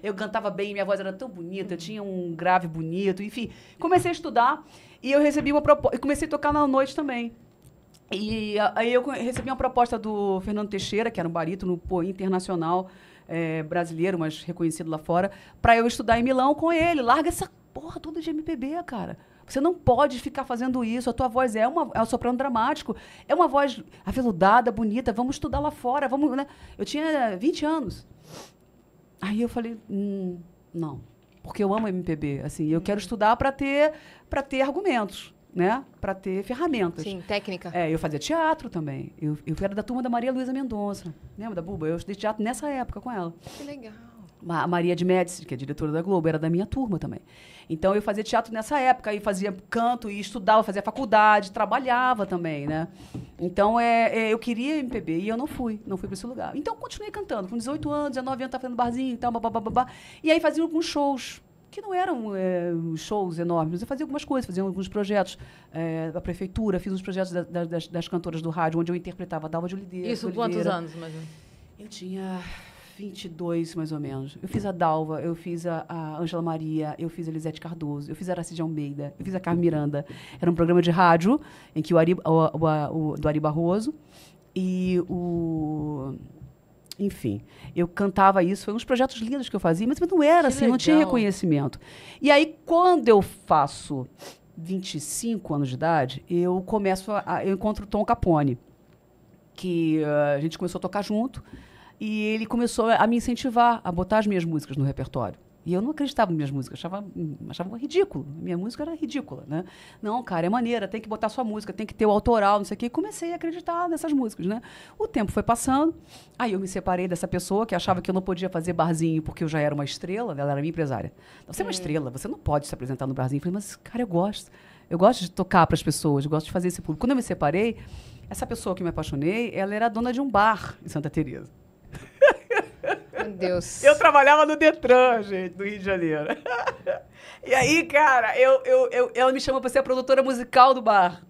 Eu cantava bem, minha voz era tão bonita, eu tinha um grave bonito, enfim. Comecei a estudar e eu recebi uma proposta. Eu comecei a tocar na noite também. E ah, aí eu recebi uma proposta do Fernando Teixeira, que era um barítono internacional, é, brasileiro, mas reconhecido lá fora, para eu estudar em Milão com ele. Larga essa porra toda de MPB, cara. Você não pode ficar fazendo isso. A tua voz é, uma, é um soprano dramático. É uma voz aveludada, bonita. Vamos estudar lá fora. Vamos, né? Eu tinha 20 anos. Aí eu falei, hum, não. Porque eu amo MPB. Assim, eu quero estudar para ter, para ter argumentos né, para ter ferramentas. Sim, técnica. É, eu fazia teatro também. Eu, eu era da turma da Maria Luísa Mendonça. Lembra da Buba? Eu estudei teatro nessa época com ela. Que legal. A Maria de Médici, que é diretora da Globo, era da minha turma também. Então eu fazia teatro nessa época e fazia canto e estudava, fazia faculdade, trabalhava também, né? Então é, é eu queria MPB e eu não fui, não fui para esse lugar. Então continuei cantando, com 18 anos, 19 anos, estava fazendo barzinho e tal, babá, babá. E aí fazia alguns shows que não eram é, shows enormes. Eu fazia algumas coisas, fazia alguns projetos é, eh, da prefeitura, fiz uns projetos da, da, das, das, cantoras do rádio, onde eu interpretava Dalva de Oliveira. Isso, Oliveira. quantos anos, mais Eu tinha 22, mais ou menos. Eu fiz a Dalva, eu fiz a, a Angela Maria, eu fiz a Elisete Cardoso, eu fiz a Aracide Almeida, eu fiz a Carmen Miranda. Era um programa de rádio em que o, Ari, o, o, o do Ari Barroso e o enfim, eu cantava isso, foi uns projetos lindos que eu fazia, mas não era que assim, legal. não tinha reconhecimento. E aí, quando eu faço 25 anos de idade, eu começo a, eu encontro o Tom Capone, que uh, a gente começou a tocar junto, e ele começou a me incentivar a botar as minhas músicas no repertório. E eu não acreditava nas minhas músicas, achava, achava ridículo. Minha música era ridícula, né? Não, cara, é maneira, tem que botar sua música, tem que ter o autoral, não sei o quê. comecei a acreditar nessas músicas, né? O tempo foi passando, aí eu me separei dessa pessoa que achava que eu não podia fazer barzinho porque eu já era uma estrela, ela era minha empresária. Você é uma estrela, você não pode se apresentar no barzinho. Eu falei, mas, cara, eu gosto. Eu gosto de tocar para as pessoas, eu gosto de fazer esse público. Quando eu me separei, essa pessoa que me apaixonei, ela era dona de um bar em Santa Teresa. Deus. Eu trabalhava no Detran, gente, do Rio de Janeiro. E aí, cara, eu, eu, eu, ela me chamou pra ser a produtora musical do bar.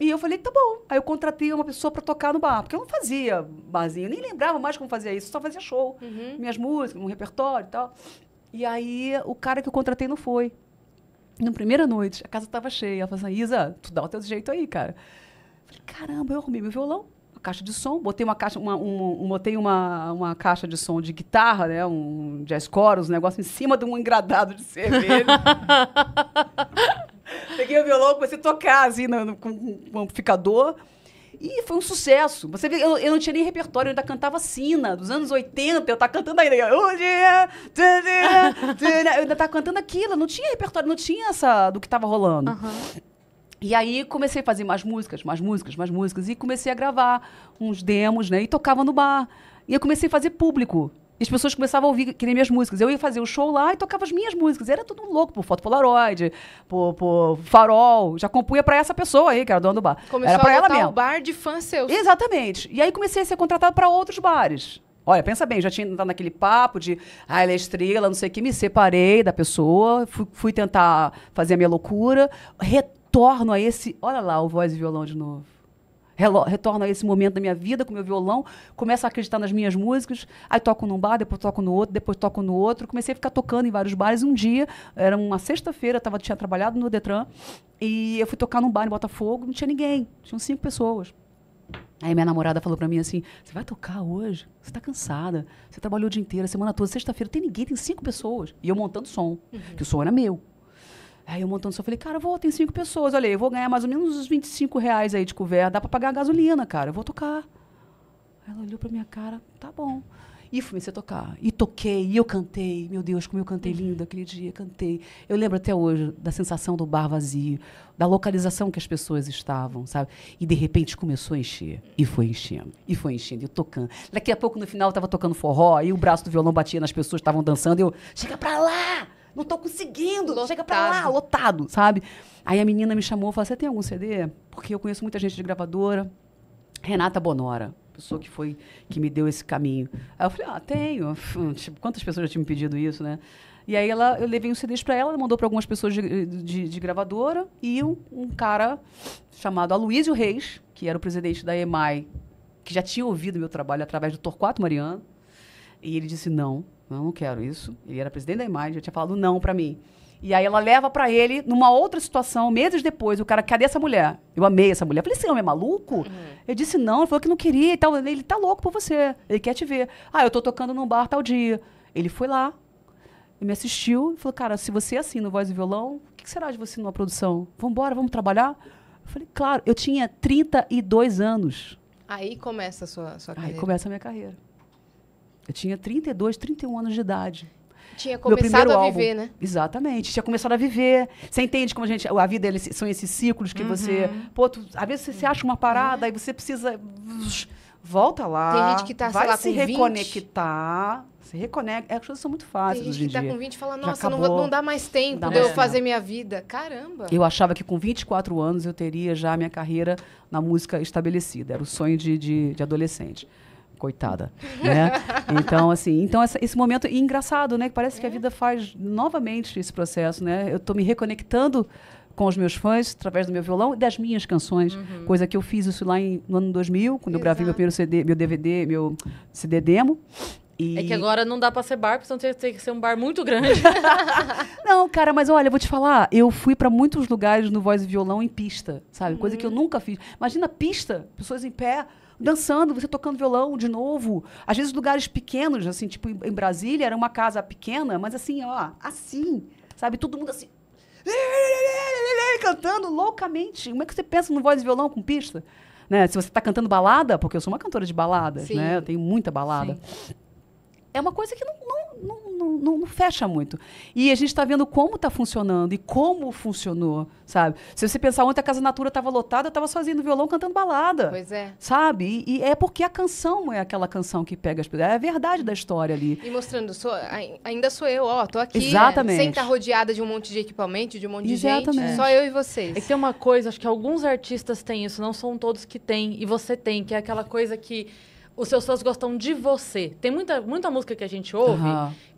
E eu falei, tá bom. Aí eu contratei uma pessoa para tocar no bar, porque eu não fazia barzinho, nem lembrava mais como fazia isso, só fazia show, uhum. minhas músicas, um repertório e tal. E aí o cara que eu contratei não foi. Na primeira noite, a casa tava cheia. Ela falou assim, Isa, tu dá o teu jeito aí, cara. Eu falei, caramba, eu arrumei meu violão, caixa de som, botei uma caixa, uma, um, botei uma, uma caixa de som de guitarra, né? Um jazz chorus, um negócio em cima de um engradado de cerveja. Peguei o violão, comecei a tocar assim no, no, com um amplificador. E foi um sucesso. Você vê, eu, eu não tinha nem repertório, eu ainda cantava sina, dos anos 80, eu tava cantando ainda. eu ainda tava cantando aquilo, não tinha repertório, não tinha essa do que tava rolando. Uhum. E aí comecei a fazer mais músicas, mais músicas, mais músicas, e comecei a gravar uns demos, né? E tocava no bar. E eu comecei a fazer público. E as pessoas começavam a ouvir que nem minhas músicas. Eu ia fazer o show lá e tocava as minhas músicas. Era tudo louco, por foto polaroid, por, por farol. Já compunha para essa pessoa aí, que era dona do bar. Começou era pra ela mesmo. um bar de fãs seus. Exatamente. E aí comecei a ser contratada para outros bares. Olha, pensa bem, já tinha entrado naquele papo de, ah, ela é estrela, não sei o que, me separei da pessoa, fui, fui tentar fazer a minha loucura, re retorno a esse. Olha lá o voz e violão de novo. Retorno a esse momento da minha vida com meu violão, começo a acreditar nas minhas músicas, aí toco num bar, depois toco no outro, depois toco no outro. Comecei a ficar tocando em vários bares. Um dia, era uma sexta-feira, eu tinha trabalhado no Detran, e eu fui tocar num bar em Botafogo, não tinha ninguém, tinham cinco pessoas. Aí minha namorada falou para mim assim: Você vai tocar hoje? Você tá cansada. Você trabalhou o dia inteiro, a semana toda, sexta-feira. Tem ninguém, tem cinco pessoas. E eu montando som, uhum. que o som era meu. Aí eu montando só falei, cara, eu vou, tem cinco pessoas, olha aí, eu vou ganhar mais ou menos uns 25 reais aí de couvert, dá pra pagar a gasolina, cara, eu vou tocar. Ela olhou pra minha cara, tá bom. E comecei a tocar. E toquei, e eu cantei. Meu Deus, como eu cantei lindo aquele dia, cantei. Eu lembro até hoje da sensação do bar vazio, da localização que as pessoas estavam, sabe? E de repente começou a encher. E foi enchendo, e foi enchendo, e eu tocando. Daqui a pouco, no final, eu estava tocando forró, e o braço do violão batia nas pessoas, estavam dançando, e eu, chega pra lá! não tô conseguindo, lotado. chega pra lá, lotado, sabe? Aí a menina me chamou e falou: Você tem algum CD? Porque eu conheço muita gente de gravadora. Renata Bonora, pessoa que foi que me deu esse caminho. Aí eu falei: Ah, tenho. Hum, tipo, quantas pessoas já tinham pedido isso, né? E aí ela, eu levei os CDs para ela, ela mandou para algumas pessoas de, de, de gravadora e um, um, cara chamado Aloysio Reis, que era o presidente da EMAI, que já tinha ouvido meu trabalho através do Torquato Mariano. E ele disse: Não, não, não quero isso. Ele era presidente da imagem, já tinha falado não para mim. E aí ela leva para ele numa outra situação, meses depois, o cara, cadê essa mulher? Eu amei essa mulher. Eu falei, esse é homem é maluco? Uhum. Eu disse, não, ele falou que não queria e tal. Ele tá louco por você, ele quer te ver. Ah, eu tô tocando num bar tal dia. Ele foi lá, me assistiu e falou, cara, se você é assim no voz e violão, o que será de você numa produção? Vamos embora, vamos trabalhar? Eu falei, claro, eu tinha 32 anos. Aí começa a sua, sua carreira. Aí começa a minha carreira. Eu tinha 32, 31 anos de idade. Tinha começado a viver, né? Exatamente. Tinha começado a viver. Você entende como a gente. A vida eles, são esses ciclos que uhum. você. Pô, tu, às vezes você acha uma parada, é. aí você precisa. Volta lá. Tem gente que tá, vai lá, se reconectar. 20. Se reconecta. É, as coisas são muito fáceis. Tem gente hoje que tá dia. com 20 e fala, nossa, não, não, dá mais tempo dá de mais eu tempo. fazer minha vida. Caramba! Eu achava que com 24 anos eu teria já a minha carreira na música estabelecida. Era o sonho de, de, de adolescente coitada, né? Então, assim, então essa, esse momento engraçado, né? Parece é. que a é. vida faz novamente esse processo, né? Eu estou me reconectando com os meus fãs através do meu violão e das minhas canções, uhum. coisa que eu fiz isso lá em, no ano 2000, quando Exato. eu gravei meu primeiro CD, meu DVD, meu CD demo. E... É que agora não dá para ser bar, porque senão tem, que ser um bar muito grande. não, cara, mas olha, eu vou te falar, eu fui para muitos lugares no voz e violão em pista, sabe? Coisa uhum. que eu uhum. nunca fiz. Imagina pista, pessoas em pé, dançando, você tocando violão de novo. Às vezes lugares pequenos, assim, tipo em Brasília, era uma casa pequena, mas assim, ó, assim, sabe? Todo mundo assim, cantando loucamente. Como é que você pensa no voz e violão com pista? Né? Se você está cantando balada, porque eu sou uma cantora de baladas, Sim. né? Eu tenho muita balada. Sim. É uma coisa que não, não não, fecha muito. E a gente está vendo como está funcionando e como funcionou, sabe? Se você pensar ontem a Casa Natura estava lotada, eu estava sozinha no violão cantando balada. Pois é. Sabe? E, e, é porque a canção é aquela canção que pega as pessoas. É a verdade da história ali. E mostrando, sou, ainda sou eu, ó, tô aqui. Exatamente. Sem estar tá rodeada de um monte de equipamento, de um monte de Exatamente. gente. Só eu e vocês. É que tem uma coisa, acho que alguns artistas têm isso, não são todos que têm, e você tem, que é aquela coisa que os seus fãs gostam de você. Tem muita, muita música que a gente ouve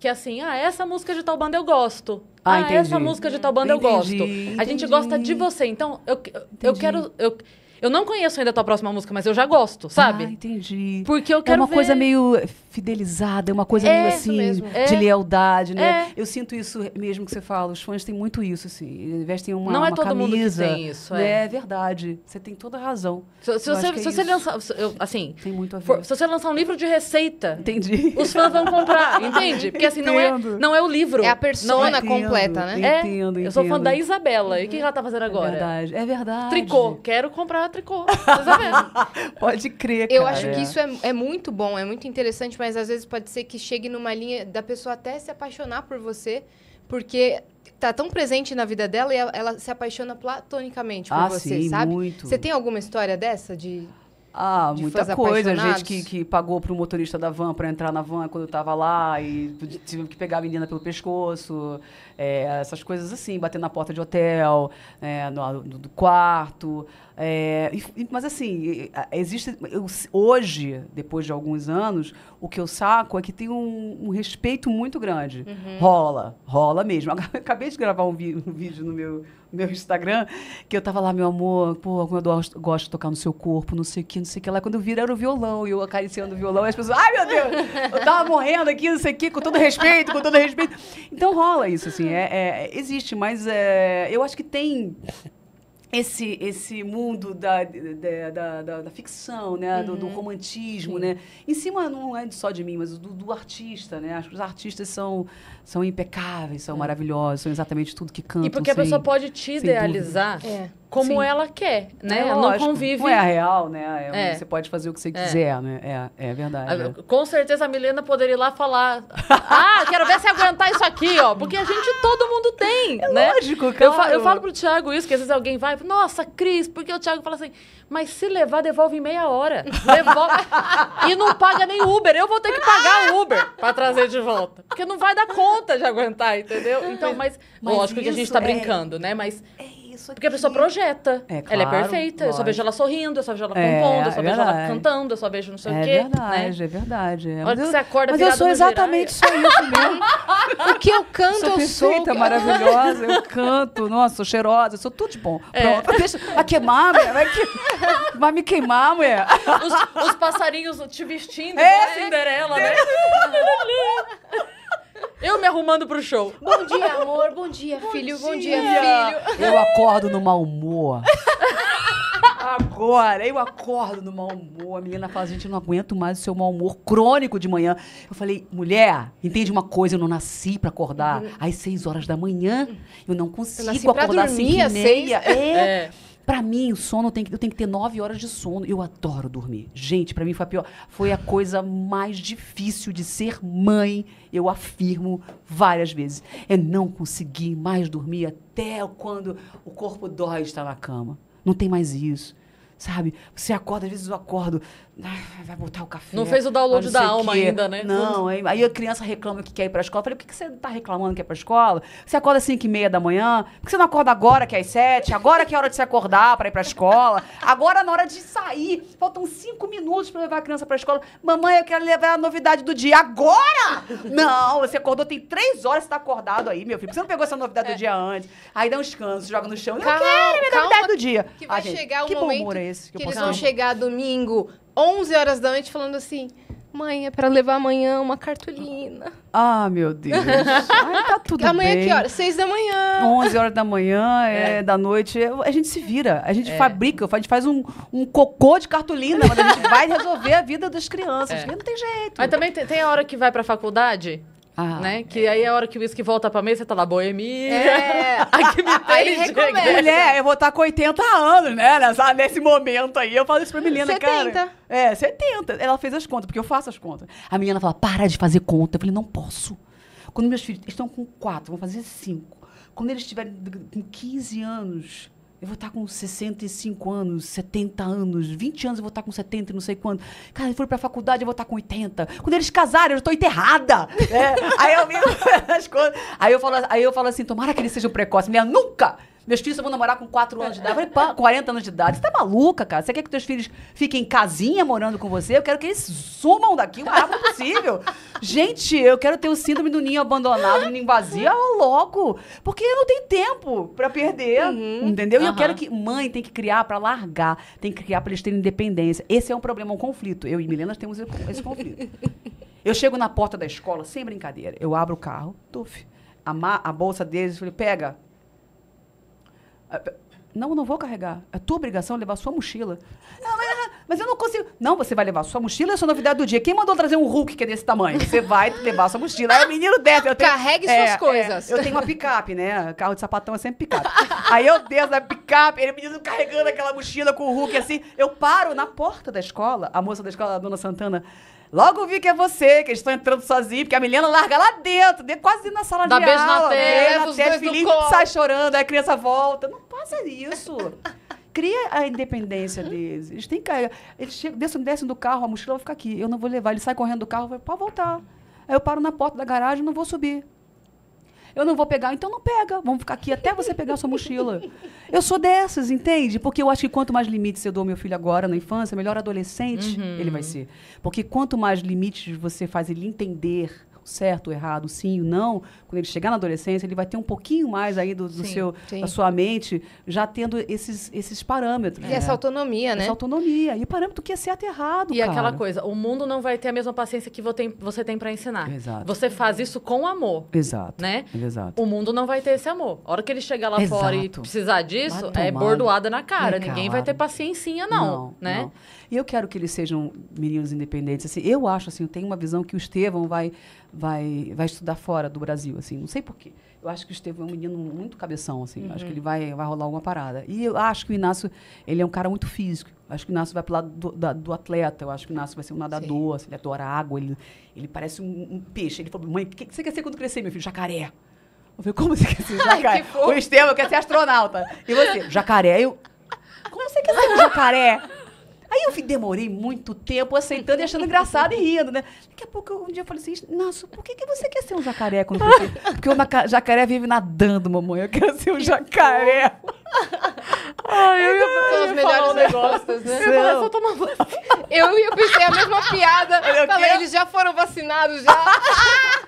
que é assim, ah, essa música de tal banda eu gosto. Ah, ah essa música de tal banda entendi, eu gosto. Entendi. A gente gosta de você. Então, eu, eu, eu quero. Eu, eu não conheço ainda a tua próxima música, mas eu já gosto, sabe? Ah, entendi. Porque eu é quero. É uma ver... coisa meio fidelizada, é uma coisa é meio assim, é. de lealdade, né? É. Eu sinto isso mesmo que você fala, os fãs têm muito isso, assim, investem uma Não é todo camisa, mundo que tem isso, né? É. é. verdade, você tem toda a razão. Se, se você, é se você lançar, assim, tem muito a ver. For, se você lançar um livro de receita, entendi. os fãs vão comprar, entende? Porque assim, não é, não é o livro. É a persona entendo, completa, né? Entendo, é, entendo, eu sou fã da Isabela, uhum. e o que ela tá fazendo agora? É verdade, é verdade. Tricô, quero comprar tricô, tá Pode crer, cara. Eu acho que isso é, é muito bom, é muito interessante mas às vezes pode ser que chegue numa linha da pessoa até se apaixonar por você, porque tá tão presente na vida dela e ela, se apaixona platonicamente por ah, você, sim, sabe? Muito. Você tem alguma história dessa de ah, de muita coisa. Gente que, que pagou para motorista da van para entrar na van quando eu tava lá e tive que pegar a menina pelo pescoço. É, essas coisas assim, bater na porta de hotel, é, no, do quarto. É, mas assim, existe. Eu, hoje, depois de alguns anos, o que eu saco é que tem um, um respeito muito grande. Uhum. Rola, rola mesmo. Eu acabei de gravar um, vi, um vídeo no meu, meu Instagram, que eu tava lá, meu amor, pô, como eu gosto, gosto de tocar no seu corpo, não sei o que, não sei o que lá. Quando eu vi era o violão, e eu acariciando o violão, e as pessoas, ai meu Deus, eu tava morrendo aqui, não sei o que, com todo respeito, com todo respeito. Então rola isso, assim, é, é existe, mas é, eu acho que tem esse esse mundo da, da, da, da ficção né uhum. do, do, uhum. romantismo Sim. né em cima não é só de mim mas do, do artista né acho que os artistas são são impecáveis são é. maravilhosos são exatamente tudo que cantam e porque sem, a pessoa pode te idealizar é como Sim. ela quer, né? É, ela não convive. Não é a real, né? É, é. Você pode fazer o que você é. quiser, né? É, é verdade. A, é. com certeza a Milena poderia ir lá falar: Ah, quero ver se aguentar isso aqui, ó. Porque a gente, todo mundo tem. É né? lógico, cara. Eu, fa eu falo pro Thiago isso, que às vezes alguém vai, nossa, Cris, porque o Thiago fala assim. Mas se levar, devolve em meia hora. Devolve... e não paga nem Uber. Eu vou ter que pagar o Uber para trazer de volta. Porque não vai dar conta de aguentar, entendeu? Então, mas. mas lógico que a gente tá é brincando, né? Mas isso aqui. Porque a pessoa projeta. É, claro, ela é perfeita. Lógico. Eu só vejo ela sorrindo, eu só vejo ela é, compondo, eu só é vejo verdade. ela cantando, eu só vejo não sei é o quê. Verdade, né? É verdade, é verdade. Mas, eu, você acorda mas eu sou exatamente só isso mesmo. Assim, né? o que eu canto, sou eu sou. Perfeita, maravilhosa, eu canto, nossa, sou cheirosa, eu sou tudo de bom. É. Pronto, deixa, vai queimar, mulher, vai, que... vai me queimar, mulher. Os, os passarinhos te vestindo, é, né? igual a Cinderela, né? Eu me arrumando pro show. Bom dia, amor. Bom dia, filho. Bom dia, filho. Eu acordo no mau humor. Agora, eu acordo no mau humor. A menina fala, gente, eu não aguento mais o seu mau humor crônico de manhã. Eu falei, mulher, entende uma coisa, eu não nasci para acordar uhum. às seis horas da manhã. Eu não consigo eu acordar assim. às seis. É. é. Para mim, o sono tem que, eu tenho que ter nove horas de sono. Eu adoro dormir. Gente, para mim foi a pior. Foi a coisa mais difícil de ser mãe, eu afirmo várias vezes. É não conseguir mais dormir até quando o corpo dói estar na cama. Não tem mais isso sabe? Você acorda, às vezes eu acordo, ah, vai botar o café. Não fez o download da alma quê. ainda, né? Não, aí, aí, a criança reclama que quer ir pra escola. Eu falei, por que, que você tá reclamando que é pra escola? Você acorda às 5 e meia da manhã, por que você não acorda agora que é às 7? Agora que é hora de se acordar pra ir pra escola? Agora é na hora de sair, faltam 5 minutos pra levar a criança pra escola. Mamãe, eu quero levar a novidade do dia. Agora! Não, você acordou, tem 3 horas, você tá acordado aí, meu filho. Você não pegou essa novidade é. do dia antes. Aí dá um descanso, joga no chão. Calma, eu quero a novidade do dia. Que ah, vai ah, gente, chegar o momento... Aí que, que eles vão chegar domingo, 11 horas da noite, falando assim... Mãe, é para levar amanhã uma cartolina. Ah, meu Deus. Ai, tá tudo amanhã bem. Amanhã que horas? Seis da manhã. Onze horas da manhã, é. é, da noite. A gente se vira, a gente é. fabrica, a gente faz um, um cocô de cartolina, mas a gente vai resolver a vida das crianças. É. Não tem jeito. Mas também tem, tem a hora que vai pra faculdade, ah, né? É. Que aí é a hora que o uísque volta pra mesa, você tá lá, boemia. É. Aqui me aí recomeça. Mulher, eu vou estar tá com 80 anos, né? Nessa, nesse momento aí. Eu falo isso pra menina, 70. É, 70. Ela fez as contas, porque eu faço as contas. A menina fala, para de fazer conta. Eu falei, não posso. Quando meus filhos estão com 4, vão fazer 5. Quando eles estiverem com 15 anos, eu vou estar com 65 anos, 70 anos, 20 anos eu vou estar com 70, não sei quanto. Cara, se for pra faculdade eu vou estar com 80. Quando eles casarem, eu estou enterrada. É. aí, eu, as coisas, falo, aí eu falo assim, tomara que eles sejam precoces. Minha, nunca! Meus filhos eu vou namorar com 4 anos de idade. Eu falei, pá, 40 anos de idade. Você tá maluca, cara? Você quer que teus filhos fiquem em casinha morando com você? Eu quero que eles sumam daqui o mais rápido possível. Gente, eu quero ter o síndrome do ninho abandonado, do ninho vazio. Ah, louco! Porque eu não tenho tempo pra perder, uhum. entendeu? E eu quero que... Mãe tem que criar pra largar. Tem que criar pra eles terem independência. Esse é um problema, é um conflito. Eu e Milena temos esse conflito. Eu chego na porta da escola, sem brincadeira. Eu abro o carro, tuf. A, a bolsa deles, eu falei, pega, ah, não, não vou carregar. É tua obrigação levar sua mochila. Não, mas, ah, mas, eu não consigo. Não, você vai levar sua mochila, a sua novidade do dia. Quem mandou trazer um Hulk que é desse tamanho? Você vai levar sua mochila. Aí o menino desce. Carregue é, suas é, coisas. É, eu tenho uma picape, né? Carro de sapatão é sempre picape. Aí eu desço da picape, ele menino carregando aquela mochila com o Hulk assim. Eu paro na porta da escola, a moça da escola, a dona Santana. Logo vi que é você, que eles estão entrando sozinhos, porque a Milena larga lá dentro, quase na sala Dá de beijo aula. Na beijo na tela, Felipe sai chorando, aí a criança volta. Não passa isso. Cria a independência deles. Eles têm que. Eles chegam, descem, descem do carro, a mochila vai ficar aqui. Eu não vou levar. Ele sai correndo do carro, vai, pode voltar. Aí eu paro na porta da garagem e não vou subir. Eu não vou pegar, então não pega. Vamos ficar aqui até você pegar sua mochila. Eu sou dessas, entende? Porque eu acho que quanto mais limites eu dou ao meu filho agora, na infância, melhor adolescente uhum. ele vai ser. Porque quanto mais limites você faz ele entender certo, errado, sim, ou não, quando ele chegar na adolescência, ele vai ter um pouquinho mais aí do, do sim, seu, sim. da sua mente, já tendo esses, esses parâmetros. E essa é. autonomia, né? Essa autonomia. E o parâmetro que é certo e errado, E cara. aquela coisa, o mundo não vai ter a mesma paciência que você tem para ensinar. Exato. Você faz isso com amor. Exato. Né? Exato. O mundo não vai ter esse amor. A hora que ele chegar lá Exato. fora e precisar disso, é bordoada na cara. É, Ninguém vai ter paciência, não, não né? Não. E eu quero que eles sejam meninos independentes. Assim, eu acho, assim, eu tenho uma visão que o Estevão vai, vai, vai estudar fora do Brasil, assim, não sei porquê. Eu acho que o Estevão é um menino muito cabeção, assim, uhum. acho que uhum. ele vai, vai rolar alguma parada. E eu acho que o Inácio, ele é um cara muito físico. Acho que o Inácio vai pro lado do, da, do atleta, eu acho que o Inácio vai ser um nadador, assim, ele adora água, ele, ele parece um, um peixe. Ele falou, mãe, o que, que você quer ser quando crescer, meu filho? Jacaré. Eu falei, como você quer ser jacaré? Ai, o Estevão quer ser astronauta. E você, jacaré? Eu, como você quer ser um jacaré? Aí eu demorei muito tempo aceitando e achando engraçado e rindo, né? Daqui a pouco um dia eu falei assim, nossa, por que, que você quer ser um jacaré quando você... Assim, Porque o jacaré vive nadando, mamãe. Eu quero ser um então. jacaré. Ai, então, eu ia São os melhores negócios, né? Eu, ia só tomar eu ia a mesma piada. Falei, eles já foram vacinados já.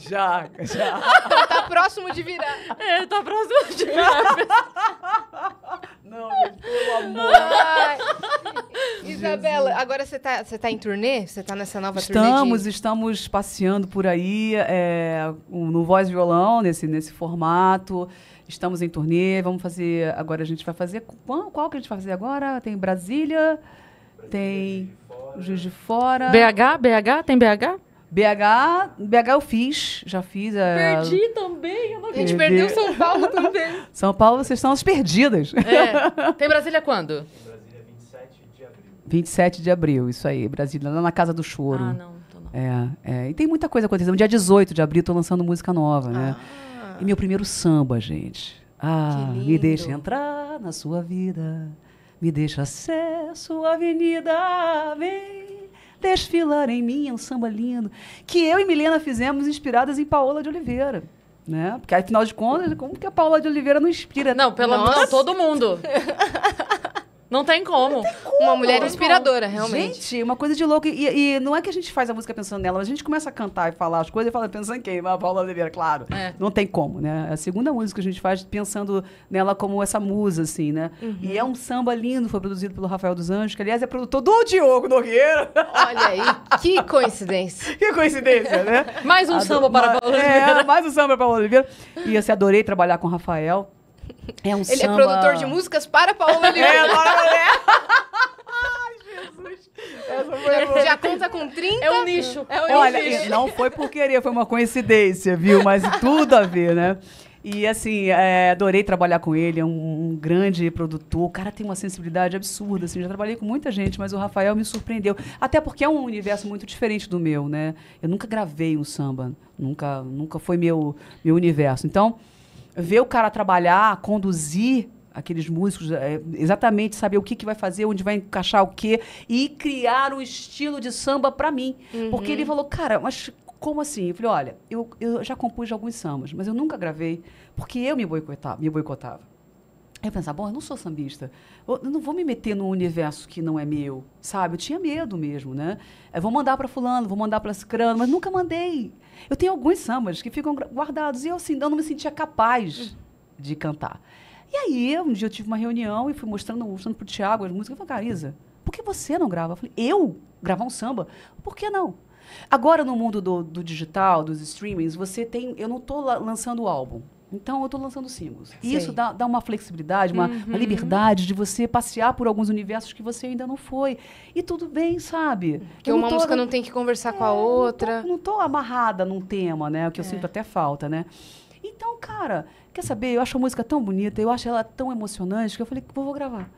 Já, já. tá próximo de virar. É, tá próximo de virar. Não, pelo amor. Ai. Isabela, Jesus. agora você tá, você tá em turnê? Você tá nessa nova estamos, turnê? Estamos, de... estamos passeando por aí, é, no voz violão, nesse, nesse formato. Estamos em turnê, vamos fazer. Agora a gente vai fazer. Qual, qual que a gente vai fazer agora? Tem Brasília, Brasília tem Juiz de Fora. BH? BH? Tem BH? BH, BH eu fiz, já fiz. É... Perdi também, a gente perdeu São Paulo também. São Paulo, vocês são as perdidas. É. Tem Brasília quando? Tem Brasília 27 de abril. 27 de abril, isso aí, Brasília, lá na Casa do Choro. Ah, não, tô não. É, é. E tem muita coisa acontecendo. Dia 18 de abril tô lançando música nova, né? Ah. E meu primeiro samba, gente. Ah, me deixa entrar na sua vida, me deixa ser sua avenida, vem desfilar em mim, é um samba lindo, que eu e Milena fizemos inspiradas em Paola de Oliveira. Né? Porque, afinal de contas, como que a Paola de Oliveira não inspira? Não, pelo menos todo mundo. Não tem como. Não tem como uma mulher inspiradora, realmente. Gente, uma coisa de louco. E, e, não é que a gente faz a música pensando nela, mas a gente começa a cantar e falar as coisas e fala, pensando em quem? A ah, Paula Oliveira, claro. É. Não tem como, né? É a segunda música que a gente faz pensando nela como essa musa, assim, né? Uhum. E é um samba lindo, foi produzido pelo Rafael dos Anjos, que aliás é produtor do Diogo Nogueira. Olha aí, que coincidência. que coincidência, né? mais um samba para a Paula Oliveira. É, mais um samba para a Paula Oliveira. E assim, adorei trabalhar com o Rafael. É um Ele é samba... é produtor de músicas para Paola é, Oliveira. É, Ai, Jesus. Essa Já conta com 30. É um nicho. É um é, Olha, nicho. não foi por querer, foi uma coincidência, viu? Mas tudo a ver, né? E assim, é, adorei trabalhar com ele, é um, um, grande produtor. O cara tem uma sensibilidade absurda, assim, já trabalhei com muita gente, mas o Rafael me surpreendeu. Até porque é um universo muito diferente do meu, né? Eu nunca gravei um samba, nunca, nunca foi meu, meu universo. Então, ver o cara trabalhar, conduzir aqueles músicos, é, exatamente saber o que, que vai fazer, onde vai encaixar o quê, e criar um estilo de samba para mim. Uhum. Porque ele falou, cara, mas como assim? Eu falei, olha, eu, eu já compus alguns sambas, mas eu nunca gravei, porque eu me boicotava. Me boicotava. Aí eu pensava, bom, eu não sou sambista, eu não vou me meter num universo que não é meu, sabe? Eu tinha medo mesmo, né? Eu vou mandar para fulano, vou mandar para cicrano, mas nunca mandei. Eu tenho alguns sambas que ficam guardados e eu, assim, eu não me sentia capaz de cantar. E aí, um dia eu tive uma reunião e fui mostrando, mostrando pro Tiago as músicas. Eu falei, Carisa, por que você não grava? Eu falei, eu? Gravar um samba? Por que não? Agora, no mundo do, do digital, dos streamings, você tem... Eu não estou lançando o álbum, então, eu estou lançando singles. Sim. Isso dá, dá uma flexibilidade, uma, uhum. uma, liberdade de você passear por alguns universos que você ainda não foi. E tudo bem, sabe? Que uma tô, música não tem que conversar é, com a é, outra. Não estou amarrada num tema, né? O que eu é. sinto até falta, né? Então, cara, quer saber? Eu acho a música tão bonita, eu acho ela tão emocionante que eu falei, vou, vou gravar.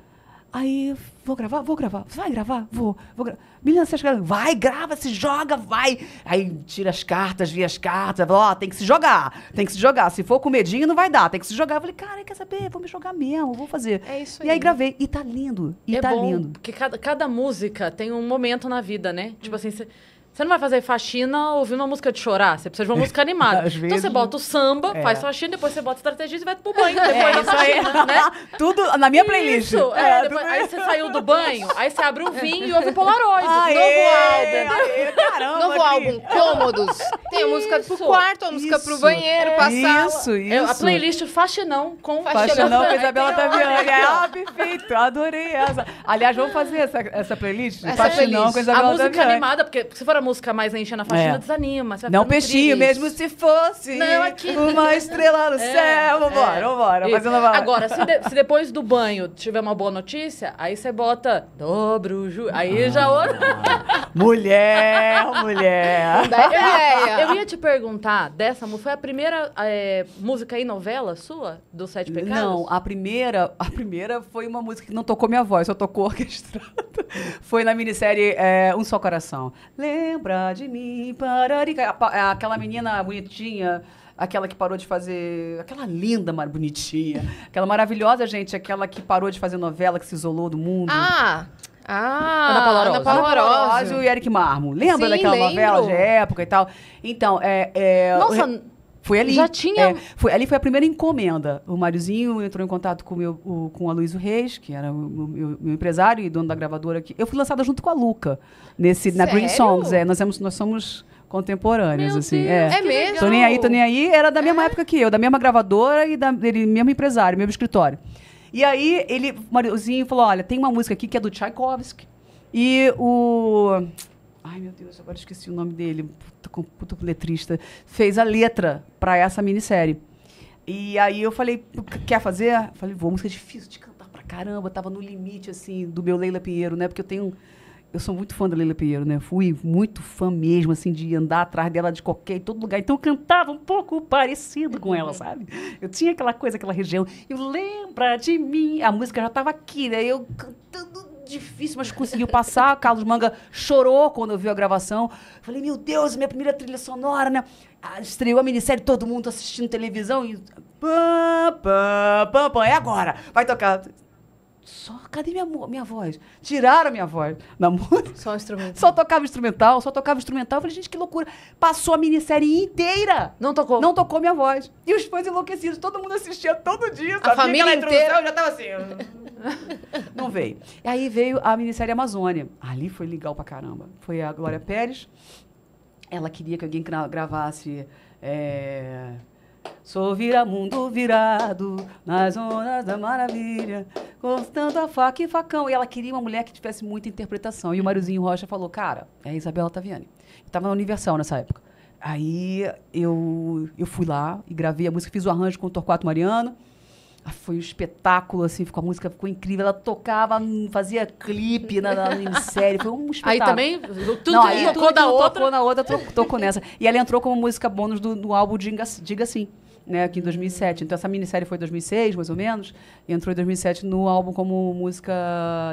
Aí, vou gravar? Vou gravar. vai gravar? Vou. vou gra... Menina, você acha que... Vai, grava, se joga, vai. Aí tira as cartas, via as cartas. Ó, oh, tem que se jogar. Tem que se jogar. Se for com medinho, não vai dar. Tem que se jogar. Eu falei, cara, quer saber? Vou me jogar mesmo, vou fazer. É isso aí. E aí gravei. E tá lindo. E é tá bom, lindo. Porque cada, cada música tem um momento na vida, né? Tipo uhum. assim, você... Você não vai fazer faxina ouvindo uma música de chorar. Você precisa de uma música animada. Às então vezes... você bota o samba, é. faz faxina, depois você bota estratégia e vai pro banho. É, depois é, isso faxina, aí. Né? Tudo na minha playlist. Isso, é, é depois, aí você saiu do banho, aí você abre o vinho e ouve Polaroid. Aê, novo álbum. Aê, caramba, novo álbum, cômodos. Tem a música pro quarto, a música isso, pro banheiro, passar. Isso, isso. É a playlist faxinão com faxinão. Faxinão com Isabela É, Ah, perfeito. Adorei essa. Aliás, vamos fazer essa, essa playlist? Essa faxinão playlist. com Isabela Taviani. A música animada, porque se for a música mais enchendo a faxina, é. desanima. não peixinho, triste. mesmo se fosse não, aqui... uma estrela no é, céu. Vambora, é. vambora. Fazendo uma... Agora, se, de, se, depois do banho tiver uma boa notícia, aí você bota dobro ju... Aí ah, já... mulher, mulher. Eu, eu, ia te perguntar dessa música. Foi a primeira é, música e novela sua, do Sete Pecados? Não, a primeira, a primeira foi uma música que não tocou minha voz, só tocou orquestrada. Foi na minissérie é, Um Só Coração. Lembra lembrar de mim, pararica. Aquela menina bonitinha, aquela que parou de fazer. Aquela linda, mas bonitinha. Aquela maravilhosa, gente, aquela que parou de fazer novela, que se isolou do mundo. Ah! Ah, Ana Paula Ana Paula Paula e Eric Marmo. Lembra Sim, daquela lembro. novela de época e tal? Então, é... é Nossa, foi ali. Já tinha. É, foi, ali foi a primeira encomenda. O Máriozinho entrou em contato com, meu, o, com a Luísa Reis, que era o, meu, meu, empresário e dono da gravadora. Que, eu fui lançada junto com a Luca, nesse, Sério? na Green Songs. É, nós, éramos, nós somos contemporâneos, Meu assim. Deus, é. é mesmo? Tô nem aí, tô nem aí. Era da mesma é. época que eu, da mesma gravadora e da, dele, mesmo empresário, mesmo escritório. E aí ele, Mariozinho, falou: olha, tem uma música aqui que é do Tchaikovsky. E o Ai, meu Deus, agora esqueci o nome dele, puto, puto letrista. Fez a letra para essa minissérie. E aí eu falei, quer fazer? Eu falei, vou, música é difícil de cantar pra caramba. tava no limite, assim, do meu Leila Pinheiro, né? Porque eu tenho... Eu sou muito fã da Leila Pinheiro, né? Fui muito fã mesmo, assim, de andar atrás dela de qualquer, em todo lugar. Então eu cantava um pouco parecido com ela, sabe? Eu tinha aquela coisa, aquela região. Eu lembra de mim. A música já tava aqui, né? Eu cantando difícil, mas conseguiu passar. Carlos Manga chorou quando eu vi a gravação. Falei, meu Deus, minha primeira trilha sonora, né? Ah, estreou a minissérie, todo mundo assistindo televisão e. É agora! Vai tocar. Só, cadê minha, minha voz? Tiraram minha voz na música. Só instrumental. Só tocava instrumental, só tocava instrumental. Eu falei, gente, que loucura. Passou a minissérie inteira. Não tocou. Não tocou minha voz. E os fãs enlouquecidos, todo mundo assistia todo dia. A família inteira. Eu já tava assim. Hum. não veio. E aí veio a minissérie Amazônia. Ali foi legal pra caramba. Foi a Glória Pérez. Ela queria que alguém gravasse... É Sou vira-mundo virado nas ondas da maravilha, cortando a faca e facão. E ela queria uma mulher que tivesse muita interpretação. E o Mariozinho Rocha falou, cara, é a Isabela Taviani. Eu tava na Universal nessa época. Aí eu, eu fui lá e gravei a música, fiz o arranjo com o Torquato Mariano. Ah, foi um espetáculo, assim, ficou, a música ficou incrível. Ela tocava, hum, fazia clipe na, na, série, foi um espetáculo. Aí também, tudo não, aí, tocou, tudo outra. tocou na outra, tocou, tocou nessa. E ela entrou como música bônus do, do álbum Diga, Diga Sim, né, aqui em 2007. Então essa minissérie foi em 2006, mais ou menos, e entrou em 2007 no álbum como música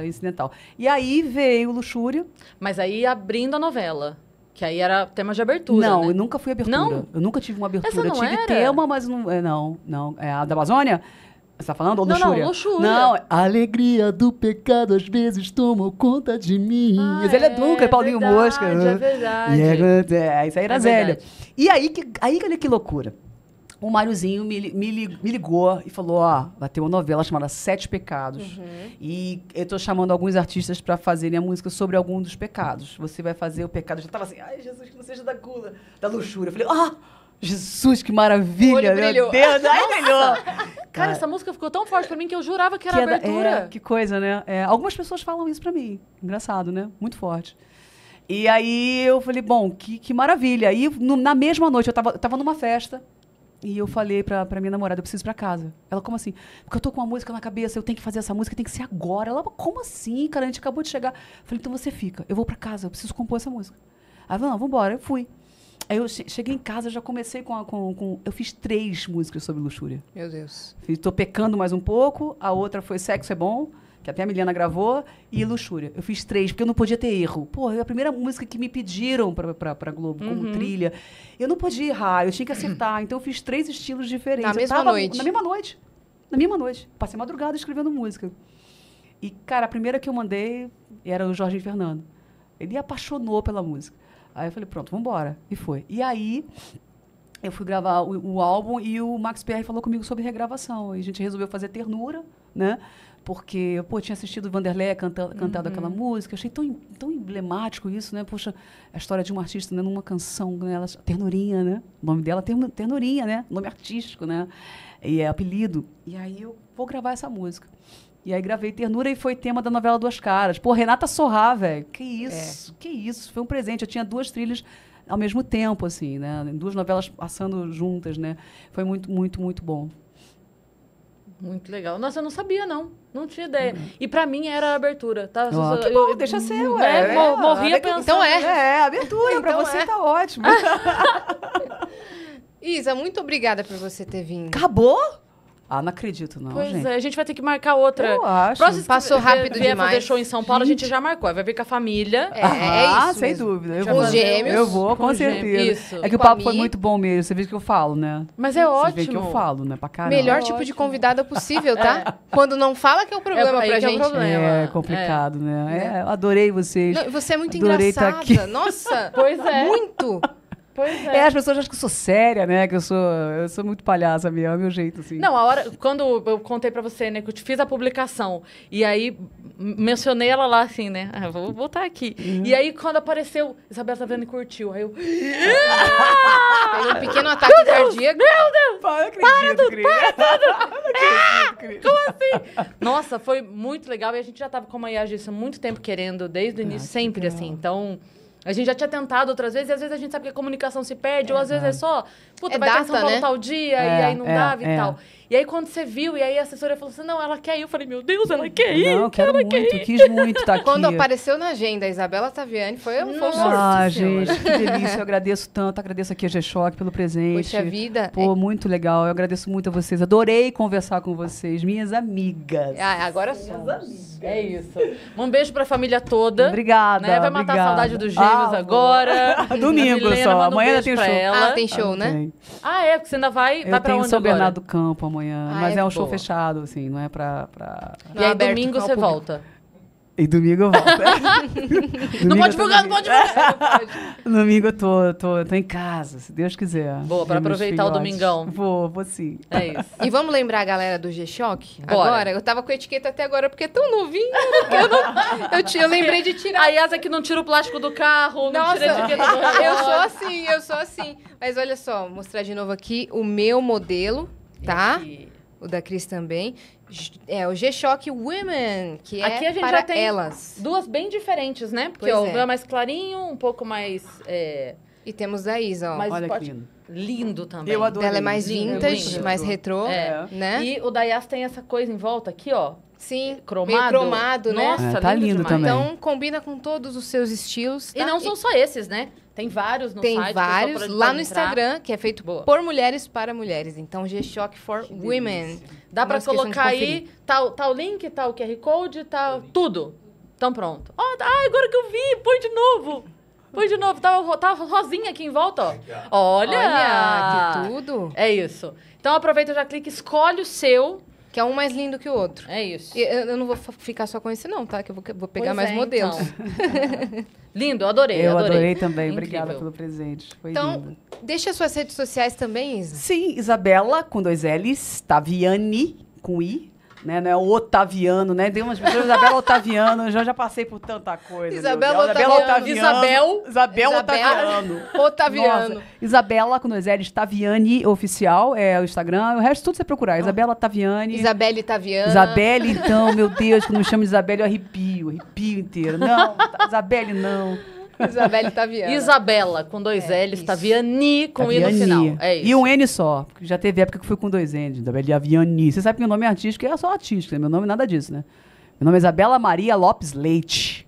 incidental. E aí veio o Luxúria. Mas aí abrindo a novela. Que aí era tema de abertura. Não, né? eu nunca fui abertura. Não? Eu nunca tive uma abertura. Essa não eu tive era? tema, mas não. É, não, não. É a da Amazônia? Você tá falando ou não, luxúria? Não, luxúria. Não, alegria do pecado às vezes tomou conta de mim. Ah, Mas ele é, é Duca, é Paulinho Mosca. É né? verdade. E é, é, isso aí era é E aí, que, aí, olha que loucura. O Máriozinho me, me, me, ligou e falou: Ó, vai ter uma novela chamada Sete Pecados. Uhum. E eu tô chamando alguns artistas para fazerem a música sobre algum dos pecados. Você vai fazer o pecado. Eu já tava assim: Ai, Jesus, que não seja da gula, da luxúria. Eu falei: Ah! Jesus, que maravilha! Meu Deus, ai, é melhor! Cara, essa música ficou tão forte pra mim que eu jurava que era que é abertura. É, que coisa, né? É, algumas pessoas falam isso pra mim. Engraçado, né? Muito forte. E aí eu falei, bom, que, que maravilha. E no, na mesma noite, eu tava, tava numa festa. E eu falei pra, pra minha namorada, eu preciso ir pra casa. Ela, como assim? Porque eu tô com uma música na cabeça, eu tenho que fazer essa música, tem que ser agora. Ela, como assim, cara? A gente acabou de chegar. Eu falei, então você fica, eu vou pra casa, eu preciso compor essa música. Aí ela, não, vambora. Eu fui. Aí eu cheguei em casa, já comecei com, a, com, com, Eu fiz três músicas sobre luxúria. Meu Deus. Fiz, tô pecando mais um pouco, a outra foi Sexo é Bom, que até a Milena gravou, e Luxúria. Eu fiz três, porque eu não podia ter erro. Porra, é a primeira música que me pediram pra, pra, pra Globo, uhum. como trilha. Eu não podia errar, eu tinha que acertar. Então eu fiz três estilos diferentes. Na mesma tava, noite? Na mesma noite. Na mesma noite. Passei madrugada escrevendo música. E, cara, a primeira que eu mandei era o Jorge Fernando. Ele apaixonou pela música. Aí eu falei, pronto, vamos embora. E foi. E aí eu fui gravar o, o, álbum e o Max Pierre falou comigo sobre regravação. E a gente resolveu fazer Ternura, né? Porque, pô, eu tinha assistido Vanderlei cantando cantado uhum. aquela música. achei tão, tão emblemático isso, né? Poxa, a história de um artista, né? Numa canção, né? Ela, Ternurinha, né? O nome dela é Ternurinha, né? Nome artístico, né? E é apelido. E aí eu vou gravar essa música. E aí gravei Ternura e foi tema da novela Duas Caras. Pô, Renata Sorrá, velho. Que isso, é. que isso. Foi um presente. Eu tinha duas trilhas ao mesmo tempo, assim, né? Duas novelas passando juntas, né? Foi muito, muito, muito bom. Muito legal. Nossa, eu não sabia, não. Não tinha ideia. Uhum. E pra mim era a abertura, tá? Oh, bom, eu, deixa ser, uhum. ué. É, é, morria pensando. Então é. É, é abertura. então pra você é. tá ótimo. Isa, muito obrigada por você ter vindo. Acabou? Ah, não acredito, não. Pois gente. é, a gente vai ter que marcar outra. Eu acho. Próximo Passou que, rápido que, demais. deixou em São Paulo, gente. a gente já marcou. Vai vir com a família. É, é ah, isso. Ah, sem mesmo. dúvida. Eu com vou, gêmeos. Eu vou, com, com certeza. Isso. É que com o papo foi muito bom mesmo. Você vê o que eu falo, né? Mas é Você ótimo. Você vê que eu falo, né? Pra caramba. Melhor é tipo ótimo. de convidada possível, tá? é. Quando não fala que é o é, é problema é pra gente. É, problema. é complicado, né? É, é adorei vocês. Não, você é muito adorei tá engraçada. Nossa. Pois é. Muito. Pois é. é. as pessoas acham que eu sou séria, né? Que eu sou, eu sou muito palhaça mesmo, é o meu jeito, assim. Não, a hora, quando eu contei pra você, né, que eu te fiz a publicação, e aí mencionei ela lá, assim, né? Ah, vou voltar aqui. Uhum. E aí, quando apareceu, Isabela tá vendo e curtiu. Aí eu... Teve um pequeno ataque meu Deus, cardíaco. Meu Deus! Para, acredito, Cris. Para tudo, para tudo. Ah, como assim? Nossa, foi muito legal. E a gente já tava com a Iagissa há muito tempo querendo, desde o ah, início, ah, sempre, assim. Então... A gente já tinha tentado outras vezes, e às vezes a gente sabe que a comunicação se perde, é, ou às vezes é só, puta, é vai data, ter São Paulo né? tal dia, é, e aí não é, dava e é. tal. E aí, quando você viu, e aí a assessora falou assim: não, ela quer ir. Eu falei: meu Deus, ela quer ir. Não, quero muito, quer ir. quis muito estar tá aqui. Quando apareceu na agenda a Isabela Taviani, foi um surto. Ah, assim, gente, que delícia. Eu agradeço tanto. Agradeço aqui a G-Shock pelo presente. Poxa vida. É Pô, é... muito legal. Eu agradeço muito a vocês. Adorei conversar com vocês, minhas amigas. Ah, agora sim. É isso. Um beijo pra família toda. Obrigada. Né? Vai matar obrigada. a saudade dos gêmeos ah, agora. Domingo só. Um ela tem show. Ela. Ah, tem show, né? ah, né? Tem. Ah, é, porque você ainda vai. vai pra onde São Bernardo Campo amanhã. Ah, mas é, é um boa. show fechado, assim, não é pra. pra... Não e é aí, aberto, domingo você volta. E domingo eu volto. É. domingo não pode divulgar, não pode divulgar. domingo eu tô, tô, tô em casa, se Deus quiser. Boa, para aproveitar o domingão. Vou, vou sim. É isso. E vamos lembrar a galera do G-Shock? Agora, eu tava com a etiqueta até agora, porque é tão novinho que eu não... Eu, te, eu lembrei de tirar. A Yasa que não tira o plástico do carro, não Nossa, tira a etiqueta do Eu sou assim, eu sou assim. Mas olha só, mostrar de novo aqui o meu modelo tá? O da Cris também. É, o G-Shock Women, que é a gente para já tem elas. duas bem diferentes, né? Porque ó, é. o é mais clarinho, um pouco mais... É... E temos da Isa, ó. Olha que lindo. Lindo também. Eu adoro. Ela é mais vintage, lindo. É mais retrô, é. é. né? E o da Yas tem essa coisa em volta aqui, ó. Sim, cromado. cromado, né? Nossa, é, tá lindo, lindo também. Então, combina com todos os seus estilos. Tá? E não são só esses, né? Tem vários no Tem site, vários lá no entrar. Instagram, que é feito Boa. por mulheres para mulheres. Então, G-Shock for que Women. Delícia. Dá para colocar aí tal, tal link, tal QR Code, tal. Tá tudo. Então pronto. Oh, ah, agora que eu vi, põe de novo. Põe de novo, tava, tá, tava rosinha aqui em volta, ó. Olha! Olha, que tudo! É isso. Então aproveita, já clica, escolhe o seu. Que é um mais lindo que o outro. É isso. E eu, eu não vou ficar só com esse, não, tá? Que eu vou, vou pegar pois mais é, modelos. Então. lindo, adorei. Eu adorei, adorei também. Obrigada pelo presente. Foi então, lindo. deixa suas redes sociais também, Isa. Sim, Isabela, com dois L's, Taviani, com I, né? Não é o Otaviano, né? Tem umas pessoas, Isabela Otaviano, eu já, passei por tanta coisa. Isabela Otaviano. Otaviano. Isabel. Isabel Otaviano. Otaviano. Isabela, com dois L's, Taviani, oficial, é o Instagram. O resto tudo você procurar. Isabela Taviani. Isabelle Taviana. Isabelle, então, meu Deus, quando me chama Isabelle, eu arrepio, arrepio inteiro. Não, Isabelle não. Isabelle Taviani. Isabela, com dois é, L's, Taviani, com I no final. É isso. E um N só, porque já teve época que foi com dois N's, Isabelle Taviani. Você sabe que meu nome é artístico, é só artístico, né? meu nome é nada disso, né? Meu nome é Isabela Maria Lopes Leite.